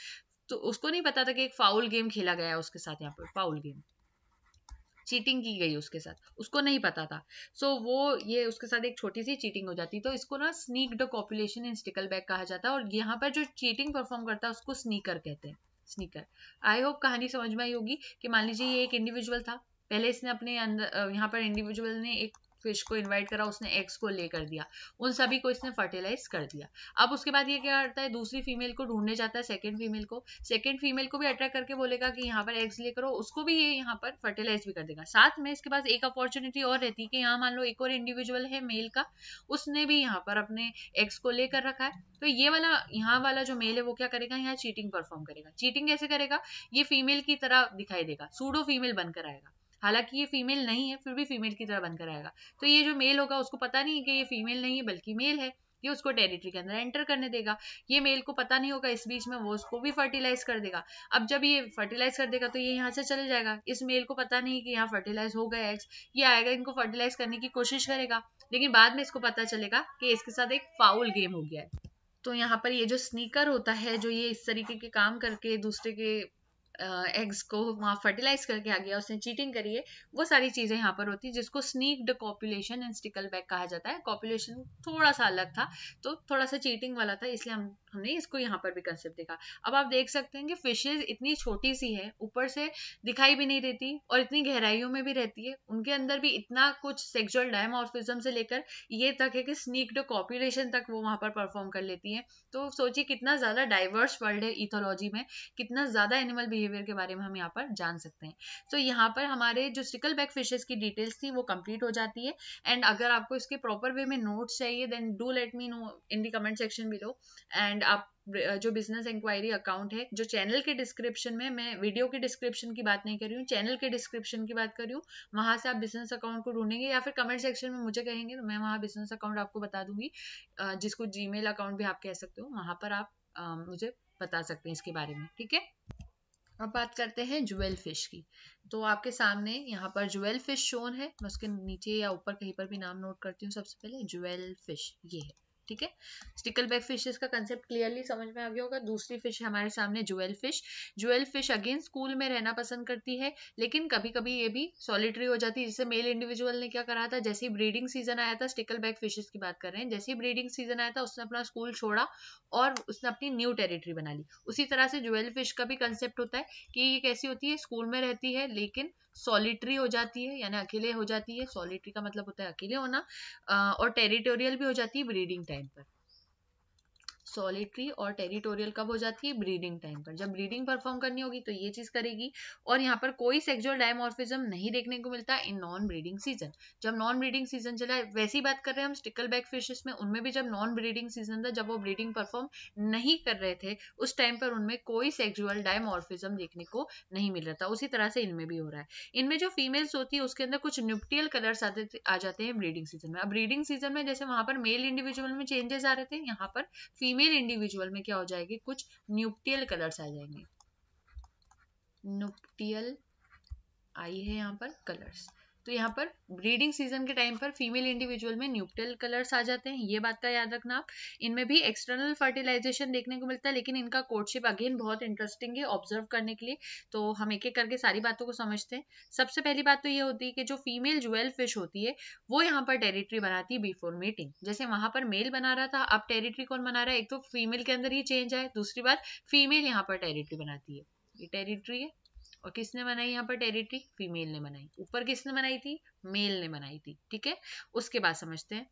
तो उसको नहीं पता था कि एक फाउल गेम खेला गया उसके साथ यहाँ पर फाउल गेम चीटिंग की गई उसके साथ उसको नहीं पता था सो so, वो ये उसके साथ एक छोटी सी चीटिंग हो जाती तो इसको ना sneak the copulation in stickleback कहा जाता है और यहाँ पर जो चीटिंग परफॉर्म करता है उसको स्नीकर कहते हैं स्नीकर आई होप कहानी समझ में आई होगी कि मान लीजिए ये एक इंडिविजुअल था पहले इसने अपने अंदर यहाँ पर इंडिविजुअल ने एक फिश को इनवाइट करा उसने एग्स को ले कर दिया उन सभी को इसने फर्टिलाइज कर दिया अब उसके बाद ये क्या करता है दूसरी फीमेल को ढूंढने जाता है सेकेंड फीमेल को सेकेंड फीमेल को भी अट्रैक्ट करके बोलेगा कि यहाँ पर एग्स ले करो उसको भी ये यहाँ पर फर्टिलाइज भी कर देगा साथ में इसके पास एक अपॉर्चुनिटी और रहती है कि यहाँ मान लो एक और इंडिविजुअल है मेल का उसने भी यहाँ पर अपने एग्स को लेकर रखा है तो ये वाला यहाँ वाला जो मेल है वो क्या करेगा यहाँ चीटिंग परफॉर्म करेगा चीटिंग कैसे करेगा ये फीमेल की तरह दिखाई देगा सूडो फीमेल बनकर आएगा हालांकि ये फीमेल नहीं है फिर भी फीमेल की तरह बनकर आएगा तो ये जो मेल होगा उसको पता नहीं है कि ये फीमेल नहीं है बल्कि मेल है ये उसको टेरिटरी के अंदर एंटर करने देगा ये मेल को पता नहीं होगा इस बीच में वो उसको भी फर्टिलाइज कर देगा अब जब ये फर्टिलाइज कर देगा तो ये यहाँ से चले जाएगा इस मेल को पता नहीं कि यहाँ फर्टिलाइज हो गया एग्स ये आएगा इनको फर्टिलाइज करने की कोशिश करेगा लेकिन बाद में इसको पता चलेगा कि इसके साथ एक फाउल गेम हो गया है तो यहाँ पर ये जो स्नीकर होता है जो ये इस तरीके के काम करके दूसरे के एग्स को वहाँ फर्टिलाइज करके आ गया उसने चीटिंग करी है वो सारी चीज़ें यहाँ पर होती है जिसको sneaked copulation and stickleback कहा जाता है कॉपुलेशन थोड़ा सा अलग था तो थोड़ा सा चीटिंग वाला था इसलिए हम हमने इसको यहाँ पर भी कंसेप्ट देखा अब आप देख सकते हैं कि फिशेज इतनी छोटी सी है ऊपर से दिखाई भी नहीं देती और इतनी गहराइयों में भी रहती है उनके अंदर भी इतना कुछ सेक्सुअल डायमॉर्फिज्म से लेकर ये तक है कि स्नीक्ड कॉपुलेशन तक वो वहाँ पर परफॉर्म कर लेती है तो सोचिए कितना ज़्यादा डाइवर्स वर्ल्ड है इथोलॉजी में कितना ज़्यादा एनिमल बिहेवियर के बारे में हम यहाँ पर जान सकते हैं तो यहाँ पर हमारे जो सिकल बैक फिशेज की डिटेल्स थी वो कंप्लीट हो जाती है एंड अगर आपको इसके प्रॉपर वे में नोट्स चाहिए then do let me know in the comment section below and and आप uh, जो बिजनेस इंक्वायरी अकाउंट है जो चैनल के डिस्क्रिप्शन में मैं वीडियो के डिस्क्रिप्शन की बात नहीं कर रही हूँ चैनल के डिस्क्रिप्शन की बात कर रही हूँ वहां से आप बिजनेस अकाउंट को ढूंढेंगे या फिर कमेंट सेक्शन में मुझे कहेंगे तो मैं वहाँ बिजनेस अकाउंट आपको बता दूंगी uh, जिसको जी अकाउंट भी आप कह सकते हो वहां पर आप uh, मुझे बता सकते हैं इसके बारे में ठीक है अब बात करते हैं ज्वेल फिश की तो आपके सामने यहाँ पर ज्वेल फिश शोन है मैं उसके नीचे या ऊपर कहीं पर भी नाम नोट करती हूँ सबसे पहले ज्वेल फिश ये है ठीक है स्टिकल बैक फिशेज का कंसेप्ट क्लियरली समझ में आ गया होगा दूसरी फिश हमारे सामने jewel fish jewel fish again school में रहना पसंद करती है लेकिन कभी कभी ये भी सॉलिटरी हो जाती है जैसे मेल इंडिविजुअल ने क्या करा था जैसे ही ब्रीडिंग सीजन आया था स्टिकल बैक फिशेज की बात कर रहे हैं जैसे ही ब्रीडिंग सीजन आया था उसने अपना स्कूल छोड़ा और उसने अपनी न्यू टेरिटरी बना ली उसी तरह से जुएल फिश का भी कंसेप्ट होता है कि ये कैसी होती है स्कूल में रहती है लेकिन सॉलिटरी हो जाती है यानी अकेले हो जाती है सॉलिटरी का मतलब होता है अकेले होना और टेरिटोरियल भी हो जाती है ब्रीडिंग टाइम time पर सॉलिटरी और टेरिटोरियल कब हो जाती है ब्रीडिंग टाइम पर जब ब्रीडिंग परफॉर्म करनी होगी तो ये चीज करेगी और यहाँ पर कोई सेक्सुअल डायमोर्फिज्म नहीं देखने को मिलता इन नॉन ब्रीडिंग सीजन जब नॉन ब्रीडिंग सीजन चला वैसी बात कर रहे हैं हम स्टिकल बैक फिशेस में उनमें भी जब नॉन ब्रीडिंग सीजन था जब वो ब्रीडिंग परफॉर्म नहीं कर रहे थे उस टाइम पर उनमें कोई सेक्सुअल डायमोर्फिज्म देखने को नहीं मिल रहा था उसी तरह से इनमें भी हो रहा है इनमें जो फीमेल्स होती है उसके अंदर कुछ न्यूप्टियल कलर्स आते आ जाते हैं ब्रीडिंग सीजन में अब ब्रीडिंग सीजन में जैसे वहां पर मेल इंडिविजुअल में चेंजेस आ रहे थे यहाँ पर फीमेल फीमेल इंडिविजुअल में क्या हो जाएगी कुछ न्यूक्टियल कलर्स आ जाएंगे न्यूक्टियल आई है यहाँ पर कलर्स तो यहाँ पर ब्रीडिंग सीजन के टाइम पर फीमेल इंडिविजुअल में न्यूट्रल कलर्स आ जाते हैं ये बात का याद रखना आप इनमें भी एक्सटर्नल फर्टिलाइजेशन देखने को मिलता है लेकिन इनका कोर्टशिप अगेन बहुत इंटरेस्टिंग है ऑब्जर्व करने के लिए तो हम एक एक करके सारी बातों को समझते हैं सबसे पहली बात तो ये होती है कि जो फीमेल ज्वेल फिश होती है वो यहाँ पर टेरिटरी बनाती है बिफोर मेटिंग जैसे वहां पर मेल बना रहा था अब टेरिटरी कौन बना रहा है एक तो फीमेल के अंदर ही चेंज आए दूसरी बात फीमेल यहाँ पर टेरिटरी बनाती है ये टेरिटरी है और किसने बनाई यहाँ पर टेरिटरी फीमेल ने बनाई ऊपर किसने बनाई थी मेल ने बनाई थी ठीक है उसके बाद समझते हैं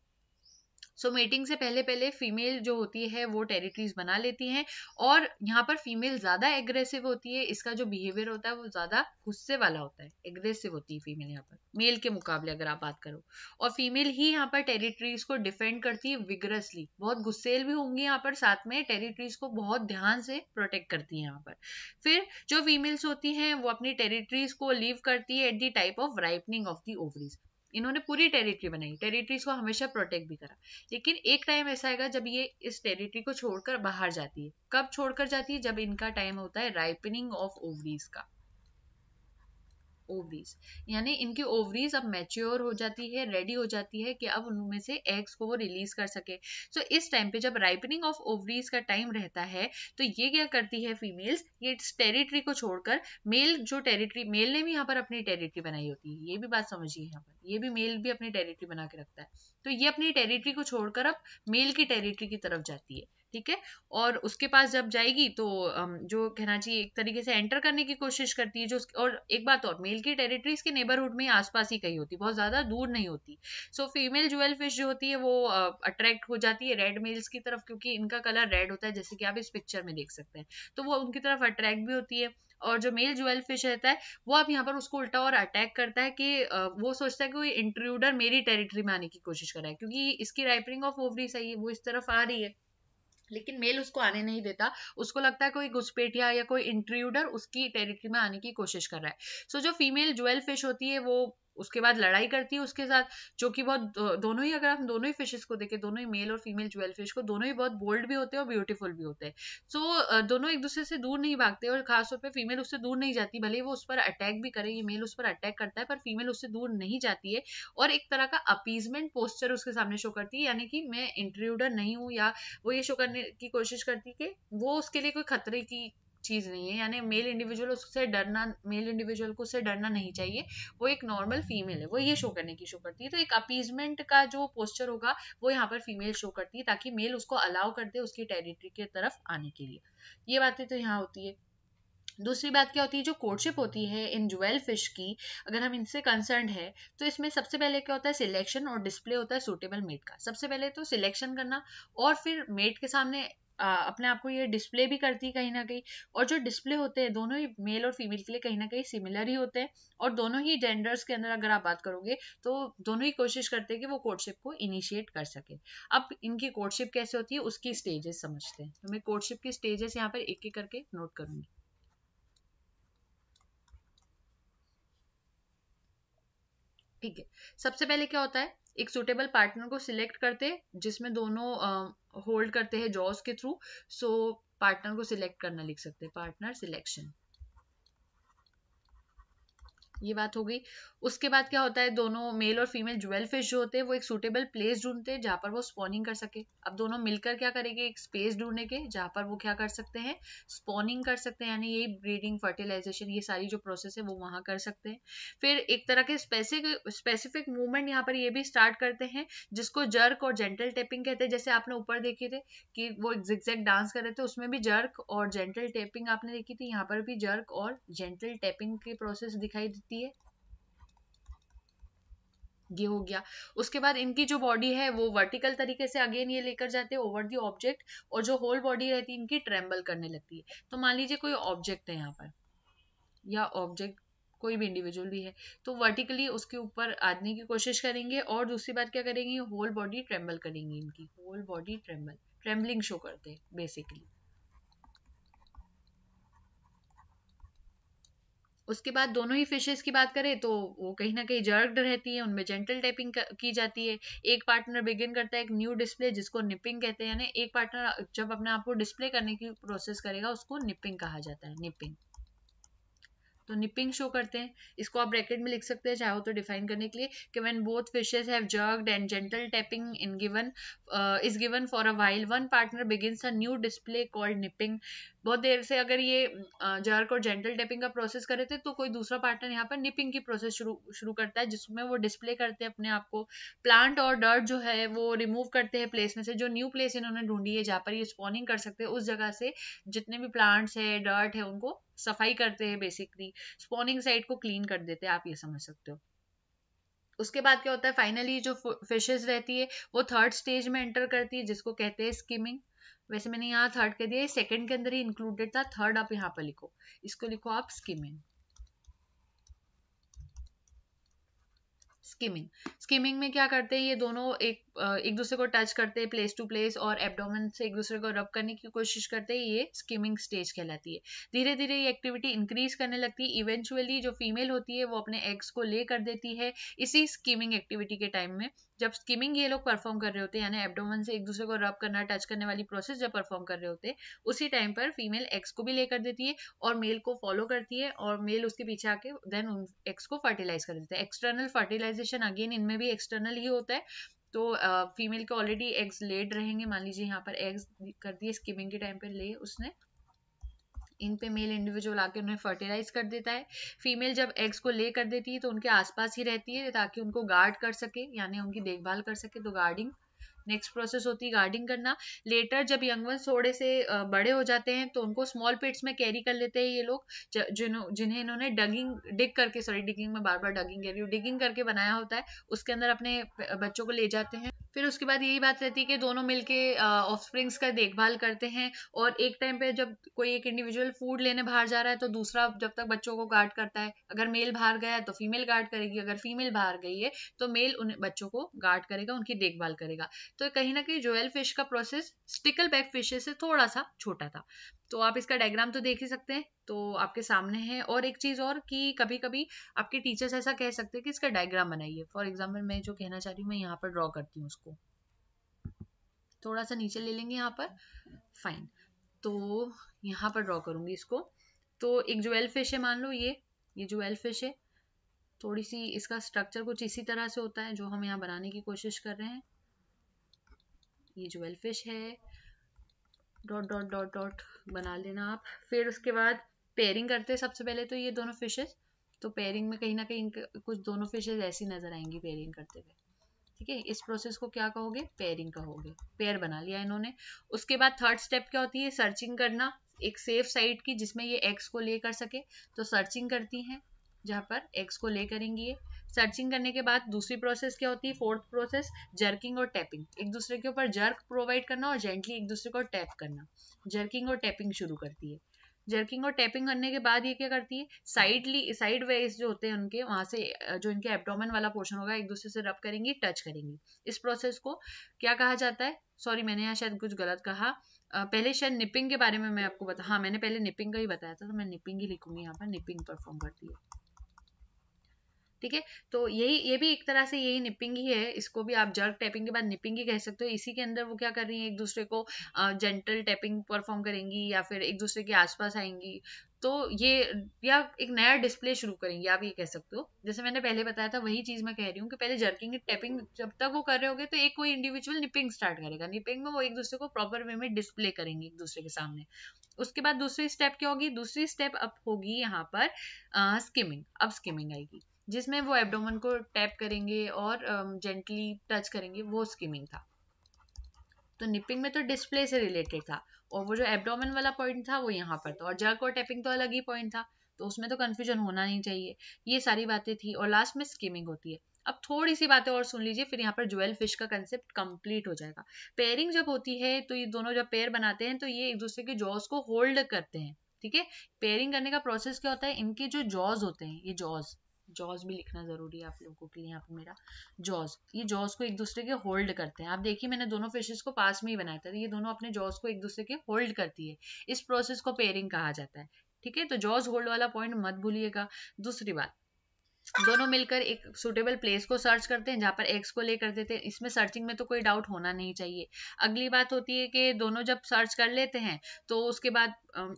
सो so, मेटिंग से पहले पहले फीमेल जो होती है वो टेरिटरीज बना लेती हैं और यहाँ पर फीमेल ज्यादा एग्रेसिव होती है इसका जो बिहेवियर होता है वो ज्यादा गुस्से वाला होता है एग्रेसिव होती है फीमेल यहाँ पर मेल के मुकाबले अगर आप बात करो और फीमेल ही यहाँ पर टेरिटरीज को डिफेंड करती है विग्रसली बहुत गुस्सेल भी होंगी यहाँ पर साथ में टेरिटरीज को बहुत ध्यान से प्रोटेक्ट करती है यहाँ पर फिर जो फीमेल्स होती हैं वो अपनी टेरिटरीज को लीव करती है at the type of ripening of the ovaries इन्होंने पूरी टेरिटरी बनाई टेरिटरीज को हमेशा प्रोटेक्ट भी करा लेकिन एक टाइम ऐसा आएगा जब ये इस टेरिटरी को छोड़कर बाहर जाती है कब छोड़कर जाती है जब इनका टाइम होता है राइपनिंग ऑफ ओवरीज का ओवरीज यानी इनकी ओवरीज अब मैच्योर हो जाती है रेडी हो जाती है कि अब उनमें से एग्स को वो रिलीज कर सके सो so, इस टाइम पे जब राइपनिंग ऑफ ओवरीज का टाइम रहता है तो ये क्या करती है फीमेल्स ये इस टेरिटरी को छोड़कर मेल जो टेरिटरी मेल ने भी यहाँ पर अपनी टेरिटरी बनाई होती है ये भी बात समझिए यहाँ पर ये भी मेल भी अपनी टेरिटरी बना के रखता है तो ये अपनी टेरिटरी को छोड़कर अब मेल की टेरिटरी की तरफ जाती है ठीक है और उसके पास जब जाएगी तो जो कहना चाहिए एक तरीके से एंटर करने की कोशिश करती है जो और एक बात और मेल की टेरिटरीज के नेबरहुड में आसपास ही कहीं होती बहुत ज्यादा दूर नहीं होती सो फीमेल ज्वेल फिश जो होती है वो अट्रैक्ट हो जाती है रेड मेल्स की तरफ क्योंकि इनका कलर रेड होता है जैसे कि आप इस पिक्चर में देख सकते हैं तो वो उनकी तरफ अट्रैक्ट भी होती है और जो मेल ज्वेल फिश रहता है वो अब यहाँ पर उसको उल्टा और अटैक करता है कि वो सोचता है कि कोई इंट्रूडर मेरी टेरिटरी में आने की कोशिश कर रहा है क्योंकि इसकी राइपरिंग ऑफ ओवरी सही है वो इस तरफ आ रही है लेकिन मेल उसको आने नहीं देता उसको लगता है कोई घुसपेटिया या कोई इंट्रूडर उसकी टेरिटरी में आने की कोशिश कर रहा है सो so, जो फीमेल ज्वेल फिश होती है वो उसके बाद लड़ाई करती है उसके साथ जो कि बहुत दोनों ही अगर हम दोनों ही फिशेस को देखें दोनों ही मेल और फीमेल ज्वेल फिश को दोनों ही बहुत बोल्ड भी होते हैं और ब्यूटीफुल भी होते हैं सो so, दोनों एक दूसरे से दूर नहीं भागते और खासतौर पर फीमेल उससे दूर नहीं जाती भले वो उस पर अटैक भी करे ये मेल उस पर अटैक करता है पर फीमेल उससे दूर नहीं जाती है और एक तरह का अपीजमेंट पोस्चर उसके सामने शो करती है यानी कि मैं इंटरव्यूडर नहीं हूँ या वो ये शो करने की कोशिश करती है कि वो उसके लिए कोई खतरे की चीज़ नहीं है यानी मेल इंडिविजुअल उससे डरना मेल इंडिविजुअल को उससे डरना नहीं चाहिए वो एक नॉर्मल फीमेल है वो ये शो करने की शो करती है तो एक अपीजमेंट का जो पोस्चर होगा वो यहाँ पर फीमेल शो करती है ताकि मेल उसको अलाउ कर दे उसकी टेरिटरी की तरफ आने के लिए ये बातें तो यहाँ होती है दूसरी बात क्या होती है जो कोर्टशिप होती है इन ज्वेल फिश की अगर हम इनसे कंसर्न है तो इसमें सबसे पहले क्या होता है सिलेक्शन और डिस्प्ले होता है सूटेबल मेट का सबसे पहले तो सिलेक्शन करना और फिर मेट के सामने अपने आप को ये डिस्प्ले भी करती है कहीं ना कहीं और जो डिस्प्ले होते हैं दोनों ही मेल और फीमेल के लिए कहीं ना कहीं सिमिलर ही होते हैं और दोनों ही जेंडर्स के अंदर अगर आप बात करोगे तो दोनों ही कोशिश करते हैं कि वो कोर्टशिप को इनिशिएट कर सके अब इनकी कोर्टशिप कैसे होती है उसकी स्टेजेस समझते हैं तो मैं कोर्टशिप की स्टेजेस यहाँ पर एक एक करके नोट करूंगी ठीक है सबसे पहले क्या होता है एक सुटेबल पार्टनर को सिलेक्ट करते जिसमें दोनों होल्ड करते हैं जॉस के थ्रू सो पार्टनर को सिलेक्ट करना लिख सकते हैं पार्टनर सिलेक्शन ये बात हो गई उसके बाद क्या होता है दोनों मेल और फीमेल ज्वेल फिश जो होते हैं वो एक सुटेबल प्लेस ढूंढते हैं जहाँ पर वो स्पॉनिंग कर सके अब दोनों मिलकर क्या करेंगे एक स्पेस ढूंढने के जहाँ पर वो क्या कर सकते हैं स्पॉनिंग कर सकते हैं यानी यही ब्रीडिंग फर्टिलाइजेशन ये सारी जो प्रोसेस है वो वहाँ कर सकते हैं फिर एक तरह के स्पेसिफिक स्पेसिफिक मूवमेंट यहाँ पर ये भी स्टार्ट करते हैं जिसको जर्क और जेंटल टेपिंग कहते हैं जैसे आपने ऊपर देखे थे कि वो एग्जैक्ट डांस कर रहे थे उसमें भी जर्क और जेंटल टेपिंग आपने देखी थी यहाँ पर भी जर्क और जेंटल टेपिंग की प्रोसेस दिखाई सकती है ये हो गया उसके बाद इनकी जो बॉडी है वो वर्टिकल तरीके से अगेन ये लेकर जाते हैं ओवर दी ऑब्जेक्ट और जो होल बॉडी रहती है इनकी ट्रेम्बल करने लगती है तो मान लीजिए कोई ऑब्जेक्ट है यहाँ पर या ऑब्जेक्ट कोई भी इंडिविजुअल भी है तो वर्टिकली उसके ऊपर आदमी की कोशिश करेंगे और दूसरी बात क्या करेंगे होल बॉडी ट्रेम्बल करेंगे इनकी whole body tremble trembling show करते हैं बेसिकली उसके बाद दोनों ही फिशेस की बात करें तो वो कहीं ना कहीं जर्ग्ड रहती है उनमें जेंटल टाइपिंग की जाती है एक पार्टनर बिगिन करता है एक न्यू डिस्प्ले जिसको निपिंग कहते हैं यानी एक पार्टनर जब अपने आप को डिस्प्ले करने की प्रोसेस करेगा उसको निपिंग कहा जाता है निपिंग तो निपिंग शो करते हैं इसको आप ब्रैकेट में लिख सकते हैं चाहे तो डिफाइन करने के लिए कि when both fishes have jerked and gentle tapping in given is given for a while one partner begins a new display called nipping बहुत देर से अगर ये जर्क और जेंटल टैपिंग का प्रोसेस करे थे तो कोई दूसरा पार्टनर यहाँ पर निपिंग की प्रोसेस शुरू शुरू करता है जिसमें वो डिस्प्ले करते हैं अपने आप को प्लांट और डर्ट जो है वो रिमूव करते हैं प्लेस में से जो न्यू प्लेस इन्होंने ढूंढी है जहाँ पर ये स्पॉनिंग कर सकते हैं उस जगह से जितने भी प्लांट्स है डर्ट है उनको सफाई करते हैं बेसिकली स्पॉनिंग साइट को क्लीन कर देते हैं आप ये समझ सकते हो उसके बाद क्या होता है फाइनली जो फिशेज रहती है वो थर्ड स्टेज में एंटर करती है जिसको कहते हैं स्किमिंग वैसे मैंने यहाँ थर्ड कर दिया सेकंड के अंदर ही इंक्लूडेड था थर्ड आप यहाँ पर लिखो इसको लिखो आप स्कीमिंग स्कीमिंग स्कीमिंग में क्या करते हैं ये दोनों एक एक दूसरे को टच करते हैं प्लेस टू प्लेस और एबडोमन से एक दूसरे को रब करने की कोशिश करते हैं ये स्किमिंग स्टेज कहलाती है धीरे धीरे ये एक्टिविटी इंक्रीज करने लगती है इवेंचुअली जो फीमेल होती है वो अपने एग्स को ले कर देती है इसी स्कीमिंग एक्टिविटी के टाइम में जब स्किमिंग ये लोग परफॉर्म कर रहे होते हैं यानी एबडोमन से एक दूसरे को रब करना टच करने वाली प्रोसेस जब परफॉर्म कर रहे होते हैं उसी टाइम पर फीमेल एक्स को भी लेकर देती है और मेल को फॉलो करती है और मेल उसके पीछे आके देन उन एक्स को फर्टिलाइज कर देते हैं एक्सटर्नल फर्टिलाइजेशन अगेन इनमें भी एक्सटर्नल ही होता है तो फीमेल के ऑलरेडी एग्स लेड रहेंगे मान लीजिए यहाँ पर एग्स कर दिए स्कीमिंग के टाइम पर ले उसने इन पे मेल इंडिविजुअल आके उन्हें फर्टिलाइज कर देता है फीमेल जब एग्स को ले कर देती है तो उनके आसपास ही रहती है ताकि उनको गार्ड कर सके यानी उनकी देखभाल कर सके तो गार्डिंग नेक्स्ट प्रोसेस होती है गार्डिंग करना लेटर जब यंग वंस थोड़े से बड़े हो जाते हैं तो उनको स्मॉल पिट्स में कैरी कर लेते हैं ये लोग जिन्हें इन्होंने डगिंग डिग करके सॉरी डिगिंग में बार बार डगिंग कह रही हूँ डिगिंग करके बनाया होता है उसके अंदर अपने बच्चों को ले जाते हैं फिर उसके बाद यही बात रहती है कि दोनों मिलके ऑफस्प्रिंग्स का देखभाल करते हैं और एक टाइम पे जब कोई एक इंडिविजुअल फूड लेने बाहर जा रहा है तो दूसरा जब तक बच्चों को गार्ड करता है अगर मेल बाहर गया है तो फीमेल गार्ड करेगी अगर फीमेल बाहर गई है तो मेल उन बच्चों को गार्ड करेगा उनकी देखभाल करेगा तो कहीं ना कहीं जोएल फिश का प्रोसेस स्टिकल बैक फिशेस से थोड़ा सा छोटा था तो आप इसका डायग्राम तो देख ही सकते हैं तो आपके सामने है और एक चीज और कि कभी कभी आपके टीचर्स ऐसा कह सकते हैं कि इसका डायग्राम बनाइए फॉर एग्जाम्पल मैं जो कहना चाह रही हूँ मैं यहाँ पर ड्रॉ करती हूँ उसको थोड़ा सा नीचे ले लेंगे यहाँ पर फाइन तो यहाँ पर ड्रॉ करूंगी इसको तो एक ज्वेल फिश है मान लो ये ये ज्वेल फिश है थोड़ी सी इसका स्ट्रक्चर कुछ इसी तरह से होता है जो हम यहाँ बनाने की कोशिश कर रहे हैं ये ज्वेल फिश है डॉट डॉट डॉट डॉट बना लेना आप फिर उसके बाद पेयरिंग करते हैं सबसे पहले तो ये दोनों फिशेज तो पेयरिंग में कहीं ना कहीं कुछ दोनों फिशेज ऐसी नजर आएंगी पेयरिंग करते हुए ठीक है इस प्रोसेस को क्या कहोगे पेयरिंग कहोगे पेयर बना लिया इन्होंने उसके बाद थर्ड स्टेप क्या होती है सर्चिंग करना एक सेफ साइट की जिसमें ये एक्स को ले कर सके तो सर्चिंग करती हैं जहाँ पर एक्स को ले करेंगी ये सर्चिंग करने के बाद दूसरी प्रोसेस क्या होती है फोर्थ प्रोसेस जर्किंग और टैपिंग एक दूसरे के ऊपर जर्क प्रोवाइड करना और जेंटली एक दूसरे को टैप करना जर्किंग और टैपिंग शुरू करती है जर्किंग और टैपिंग करने के बाद ये क्या करती है साइडली साइड वेज जो होते हैं उनके वहां से जो इनके एब्डोमेन वाला पोर्शन होगा एक दूसरे से रब करेंगी टच करेंगी इस प्रोसेस को क्या कहा जाता है सॉरी मैंने यहाँ शायद कुछ गलत कहा पहले शायद निपिंग के बारे में मैं आपको बता हाँ मैंने पहले निपिंग का ही बताया था तो मैं निपिंग ही लिखूंगी यहाँ पर निपिंग परफॉर्म करती है ठीक है तो यही ये भी एक तरह से यही निपिंग ही है इसको भी आप जर्क टैपिंग के बाद निपिंग ही कह सकते हो इसी के अंदर वो क्या कर रही है एक दूसरे को जेंटल टैपिंग परफॉर्म करेंगी या फिर एक दूसरे के आसपास आएंगी तो ये या एक नया डिस्प्ले शुरू करेंगे आप ये कह सकते हो जैसे मैंने पहले बताया था वही चीज मैं कह रही हूँ कि पहले जर्किंग टैपिंग जब तक वो कर रहे होगे तो एक कोई इंडिविजुअल निपिंग स्टार्ट करेगा निपिंग में वो एक दूसरे को प्रॉपर वे में डिस्प्ले करेंगे एक दूसरे के सामने उसके बाद दूसरी स्टेप क्या होगी दूसरी स्टेप अब होगी यहाँ पर स्किमिंग अब स्किमिंग आएगी जिसमें वो एब्डोमन को टैप करेंगे और जेंटली um, टच करेंगे वो स्कीमिंग था तो निपिंग में तो डिस्प्ले से रिलेटेड था और वो जो एब्डोमेन वाला पॉइंट था वो यहाँ पर था और जर्क और टैपिंग तो अलग ही पॉइंट था तो उसमें तो कन्फ्यूजन होना नहीं चाहिए ये सारी बातें थी और लास्ट में स्कीमिंग होती है अब थोड़ी सी बातें और सुन लीजिए फिर यहाँ पर ज्वेल फिश का कंसेप्ट कंप्लीट हो जाएगा पेयरिंग जब होती है तो ये दोनों जब पेयर बनाते हैं तो ये एक दूसरे के जॉज को होल्ड करते हैं ठीक है पेयरिंग करने का प्रोसेस क्या होता है इनके जो जॉज होते हैं ये जॉज जॉज भी लिखना जरूरी है आप लोगों के लिए यहाँ पे मेरा जॉज ये जॉज को एक दूसरे के होल्ड करते हैं आप देखिए मैंने दोनों फिशेस को पास में ही बनाया था ये दोनों अपने जॉज को एक दूसरे के होल्ड करती है इस प्रोसेस को पेयरिंग कहा जाता है ठीक है तो जॉज होल्ड वाला पॉइंट मत भूलिएगा दूसरी बात दोनों मिलकर एक सुटेबल प्लेस को सर्च करते हैं जहाँ पर एक्स को लेकर देते हैं इसमें सर्चिंग में तो कोई डाउट होना नहीं चाहिए अगली बात होती है कि दोनों जब सर्च कर लेते हैं तो उसके बाद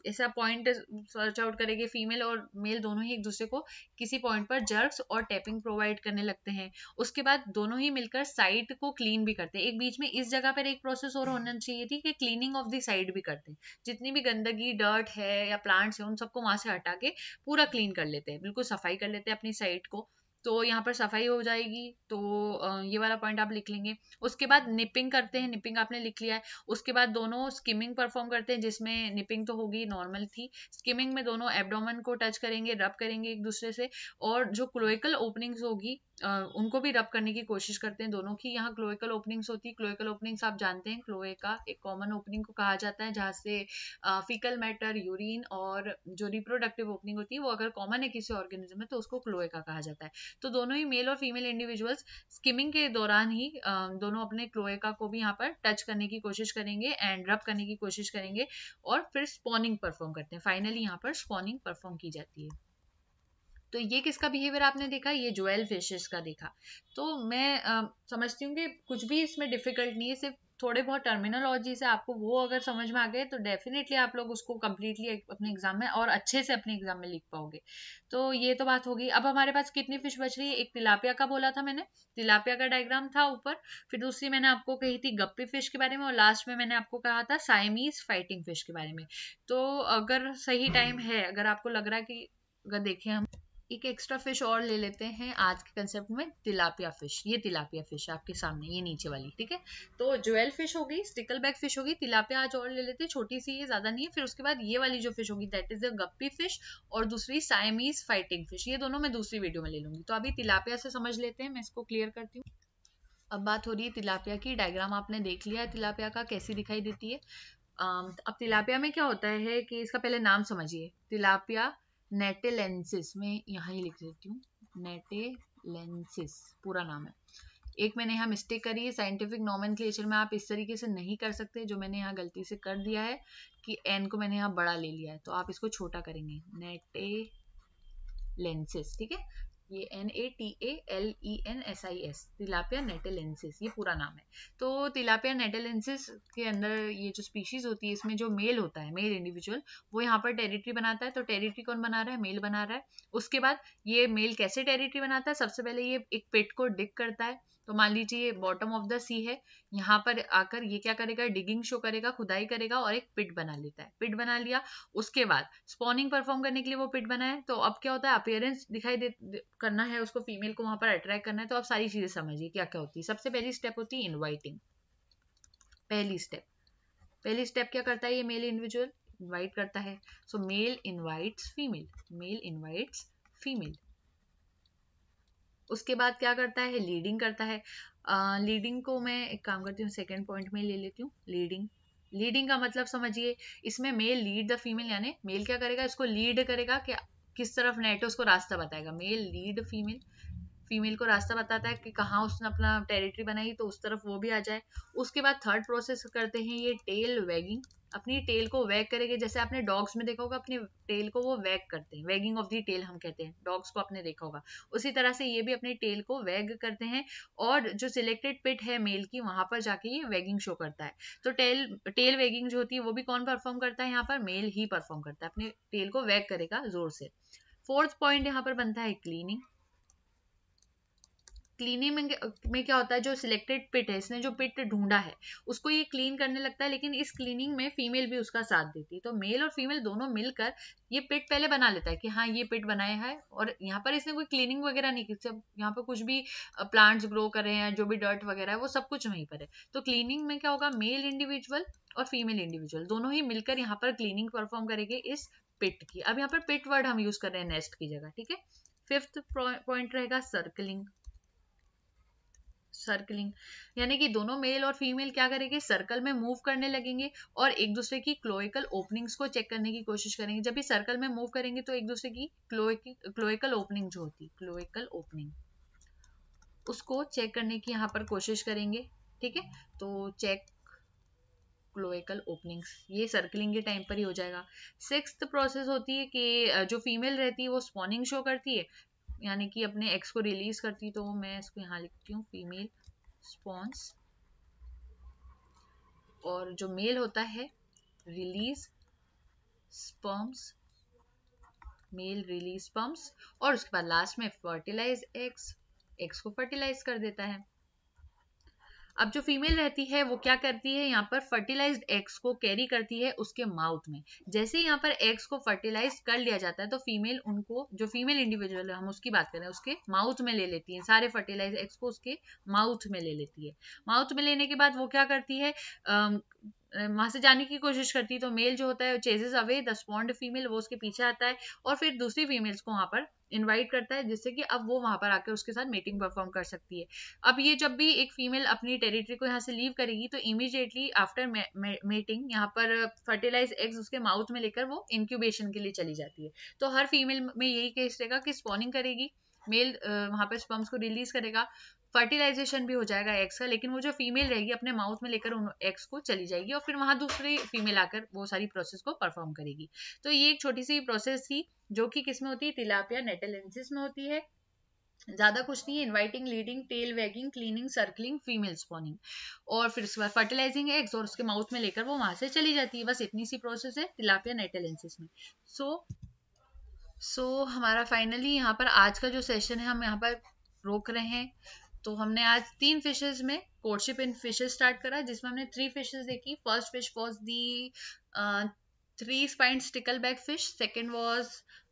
ऐसा पॉइंट सर्च आउट करेंगे फीमेल और मेल दोनों ही एक दूसरे को किसी पॉइंट पर जर्क्स और टैपिंग प्रोवाइड करने लगते हैं उसके बाद दोनों ही मिलकर साइट को क्लीन भी करते हैं एक बीच में इस जगह पर एक प्रोसेस और होना चाहिए थी कि क्लीनिंग ऑफ द साइट भी करते हैं जितनी भी गंदगी डर्ट है या प्लांट्स है उन सबको वहाँ से हटा के पूरा क्लीन कर लेते हैं बिल्कुल सफाई कर लेते हैं अपनी साइट को तो यहाँ पर सफाई हो जाएगी तो ये वाला पॉइंट आप लिख लेंगे उसके बाद निपिंग करते हैं निपिंग आपने लिख लिया है उसके बाद दोनों स्किमिंग परफॉर्म करते हैं जिसमें निपिंग तो होगी नॉर्मल थी स्किमिंग में दोनों एब्डोमेन को टच करेंगे रब करेंगे एक दूसरे से और जो क्लोइकल ओपनिंग्स होगी उनको भी रब करने की कोशिश करते हैं दोनों की यहाँ क्लोएकल ओपनिंग्स होती है क्लोएकल ओपनिंग्स आप जानते हैं क्लोए का एक कॉमन ओपनिंग को कहा जाता है जहाँ से फीकल मैटर यूरिन और जो रिप्रोडक्टिव ओपनिंग होती है वो अगर कॉमन है किसी ऑर्गेनिज्म में तो उसको क्लोए का कहा जाता है तो दोनों ही मेल और फीमेल इंडिविजुअल्स स्किमिंग के दौरान ही दोनों अपने क्लोएका को भी यहाँ पर टच करने की कोशिश करेंगे एंड रब करने की कोशिश करेंगे और फिर स्पॉनिंग परफॉर्म करते हैं फाइनली यहाँ पर स्पॉनिंग परफॉर्म की जाती है तो ये किसका बिहेवियर आपने देखा ये ज्वेल फिशेस का देखा तो मैं आ, समझती हूँ कि कुछ भी इसमें डिफिकल्ट नहीं है सिर्फ थोड़े बहुत टर्मिनोलॉजी से आपको वो अगर समझ में आ गए तो डेफिनेटली आप लोग उसको कम्प्लीटली अपने एग्जाम में और अच्छे से अपने एग्जाम में लिख पाओगे तो ये तो बात होगी अब हमारे पास कितनी फिश बच रही है एक तिलापिया का बोला था मैंने तिलापिया का डायग्राम था ऊपर फिर दूसरी मैंने आपको कही थी गप्पी फिश के बारे में और लास्ट में मैंने आपको कहा था साइमीज फाइटिंग फिश के बारे में तो अगर सही टाइम है अगर आपको लग रहा है कि अगर देखें हम एक एक्स्ट्रा फिश और ले लेते हैं आज के कंसेप्ट में तिलापिया फिश ये तिलापिया फिश है आपके सामने ये नीचे वाली ठीक है तो ज्वेल फिश होगी स्टिकल बैग फिश होगी तिलापिया आज और ले लेते हैं छोटी सी ये ज्यादा नहीं है फिर उसके बाद ये वाली जो फिश होगी that is a guppy fish और दूसरी साइमीज फाइटिंग फिश ये दोनों मैं दूसरी वीडियो में ले लूंगी तो अभी तिलापिया से समझ लेते हैं मैं इसको क्लियर करती हूँ अब बात हो रही है तिलापिया की डायग्राम आपने देख लिया है तिलापिया का कैसी दिखाई देती है अब तिलापिया में क्या होता है कि इसका पहले नाम समझिए तिलापिया नेटेलेंसिस में यहाँ ही लिख देती हूँ नेटेलेंसिस पूरा नाम है एक मैंने यहाँ मिस्टेक करी है साइंटिफिक नॉमन में आप इस तरीके से नहीं कर सकते जो मैंने यहाँ गलती से कर दिया है कि एन को मैंने यहाँ बड़ा ले लिया है तो आप इसको छोटा करेंगे नेटे लेंसेस ठीक है ये N A T A L E N S I S tilapia natalensis ये पूरा नाम है तो तिलापिया नेटेलेंसिस के अंदर ये जो स्पीशीज होती है इसमें जो मेल होता है मेल इंडिविजुअल वो यहाँ पर टेरिटरी बनाता है तो टेरिटरी कौन बना रहा है मेल बना रहा है उसके बाद ये मेल कैसे टेरिटरी बनाता है सबसे पहले ये एक पेट को डिक करता है तो मान लीजिए ये बॉटम ऑफ द सी है यहाँ पर आकर ये क्या करेगा डिगिंग शो करेगा खुदाई करेगा और एक पिट बना लेता है पिट बना लिया उसके बाद स्पॉनिंग परफॉर्म करने के लिए वो पिट बनाए तो अब क्या होता है अपेयरेंस दिखाई दे करना है उसको फीमेल को वहां पर अट्रैक्ट करना है तो आप सारी चीजें समझिए क्या क्या होती है सबसे पहली स्टेप होती है इन्वाइटिंग पहली स्टेप पहली स्टेप क्या करता है ये मेल इंडिविजुअल इन्वाइट करता है so male invites female male invites female उसके बाद क्या करता है लीडिंग करता है लीडिंग uh, को मैं एक काम करती हूँ सेकेंड पॉइंट में ले लेती हूँ लीडिंग लीडिंग का मतलब समझिए इसमें मेल लीड द फीमेल यानी मेल क्या करेगा इसको लीड करेगा कि किस तरफ नेट उसको रास्ता बताएगा मेल लीड फीमेल फीमेल को रास्ता बताता है कि कहाँ उसने अपना टेरिटरी बनाई तो उस तरफ वो भी आ जाए उसके बाद थर्ड प्रोसेस करते हैं ये टेल वैगिंग अपनी टेल को वैग करेंगे जैसे आपने डॉग्स में देखा होगा अपनी टेल को वो वैग करते हैं वैगिंग ऑफ दी टेल हम कहते हैं डॉग्स को आपने देखा होगा उसी तरह से ये भी अपनी टेल को वैग करते हैं और जो सिलेक्टेड पिट है मेल की वहां पर जाके ये वैगिंग शो करता है तो टेल टेल वैगिंग जो होती है वो भी कौन परफॉर्म करता है यहाँ पर मेल ही परफॉर्म करता है अपने टेल को वैग करेगा जोर से फोर्थ पॉइंट यहाँ पर बनता है क्लीनिंग क्लीनिंग में, में क्या होता है जो सिलेक्टेड पिट है इसने जो पिट ढूंढा है उसको ये क्लीन करने लगता है लेकिन इस क्लीनिंग में फीमेल भी उसका साथ देती है तो मेल और फीमेल दोनों मिलकर ये पिट पहले बना लेता है कि हाँ ये पिट बनाया है और यहाँ पर इसने कोई क्लीनिंग वगैरह नहीं की सब यहाँ पर कुछ भी प्लांट्स ग्रो कर रहे हैं जो भी डर्ट वगैरह है वो सब कुछ वहीं पर है तो क्लीनिंग में क्या होगा मेल इंडिविजुअल और फीमेल इंडिविजुअल दोनों ही मिलकर यहाँ पर क्लीनिंग परफॉर्म करेंगे इस पिट की अब यहाँ पर पिट वर्ड हम यूज कर रहे हैं नेस्ट की जगह ठीक है फिफ्थ पॉइंट रहेगा सर्कलिंग सर्कलिंग यानी कि दोनों मेल और फीमेल क्या करेंगे सर्कल में मूव करने लगेंगे और एक दूसरे की क्लोइकल ओपनिंग्स को चेक करने की कोशिश करेंगे जब भी सर्कल में मूव करेंगे तो एक दूसरे की क्लोइकल ओपनिंग जो होती है क्लोइकल ओपनिंग उसको चेक करने की यहाँ पर कोशिश करेंगे ठीक है तो चेक क्लोएकल ओपनिंग्स ये सर्कलिंग के टाइम पर ही हो जाएगा सिक्स प्रोसेस होती है कि जो फीमेल रहती है वो स्पॉनिंग शो करती है यानी कि अपने एक्स को रिलीज करती तो मैं इसको यहाँ लिखती हूँ फीमेल स्पॉन्स और जो मेल होता है release sperms male release sperms और उसके बाद लास्ट में फर्टिलाइज एक्स एक्स को फर्टिलाइज कर देता है अब जो फीमेल रहती है वो क्या करती है यहाँ पर फर्टिलाइज एग्स को कैरी करती है उसके माउथ में जैसे यहाँ पर एग्स को फर्टिलाइज कर लिया जाता है तो फीमेल उनको जो फीमेल इंडिविजुअल है हम उसकी बात करें उसके माउथ में ले लेती है सारे फर्टिलाइज एग्स को उसके माउथ में ले लेती है माउथ में लेने के बाद वो क्या करती है वहां से जाने की कोशिश करती है तो मेल जो होता है chases away the spawned female वो उसके पीछे आता है और फिर दूसरी फीमेल्स को वहां पर इनवाइट करता है जिससे कि अब वो वहां पर आकर उसके साथ मीटिंग परफॉर्म कर सकती है अब ये जब भी एक फीमेल अपनी टेरिटरी को यहाँ से लीव करेगी तो इमीडिएटली आफ्टर मीटिंग यहाँ पर फर्टिलाइज एग्स उसके माउथ में लेकर वो इंक्यूबेशन के लिए चली जाती है तो हर फीमेल में यही केस रहेगा कि स्पॉनिंग करेगी मेल वहां पे स्पर्म्स को रिलीज करेगा फर्टिलाइजेशन भी हो जाएगा एग्स का लेकिन वो जो फीमेल रहेगी अपने माउथ में लेकर उन एग्स को चली जाएगी और फिर वहां दूसरी फीमेल आकर वो सारी प्रोसेस को परफॉर्म करेगी तो ये एक छोटी सी प्रोसेस थी जो कि किसमें होती है तिलापिया नेटेलेंसिस में होती है ज्यादा कुछ नहीं है inviting leading tail wagging cleaning circling female spawning और फिर उसके बाद फर्टिलाइजिंग एग्स और उसके माउथ में लेकर वो वहां से चली जाती है बस इतनी सी प्रोसेस है तिलापिया नेटेलेंसिस में सो so, सो so, हमारा फाइनली यहाँ पर आज का जो सेशन है हम यहाँ पर रोक रहे हैं तो हमने आज तीन फिशेज में कोर्टशिप इन फिशेज स्टार्ट करा जिसमें हमने थ्री फिशेज देखी first fish was the three spined stickleback fish second was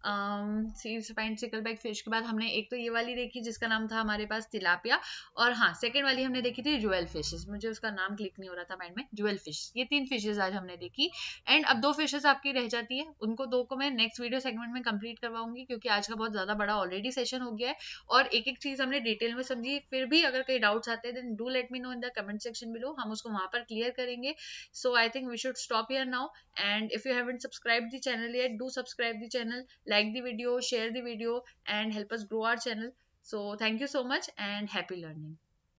stickleback fish के बाद हमने एक तो ये वाली देखी जिसका नाम था हमारे पास तिलापिया और हाँ सेकेंड वाली हमने देखी थी ज्वेल फिशेस मुझे उसका नाम क्लिक नहीं हो रहा था माइंड में ज्वेल फिश ये तीन फिशेज आज हमने देखी एंड अब दो फिशेस आपकी रह जाती है उनको दो को मैं नेक्स्ट वीडियो सेगमेंट में कंप्लीट करवाऊंगी क्योंकि आज का बहुत ज्यादा बड़ा ऑलरेडी सेशन हो गया है और एक एक चीज हमने डिटेल में समझी फिर भी अगर कई डाउट्स आते हैं then do let me know in the comment section below हम उसको वहां पर क्लियर करेंगे so I think we should stop here now and if you haven't subscribe the channel yet do subscribe the channel like the video share the video and help us grow our channel so thank you so much and happy learning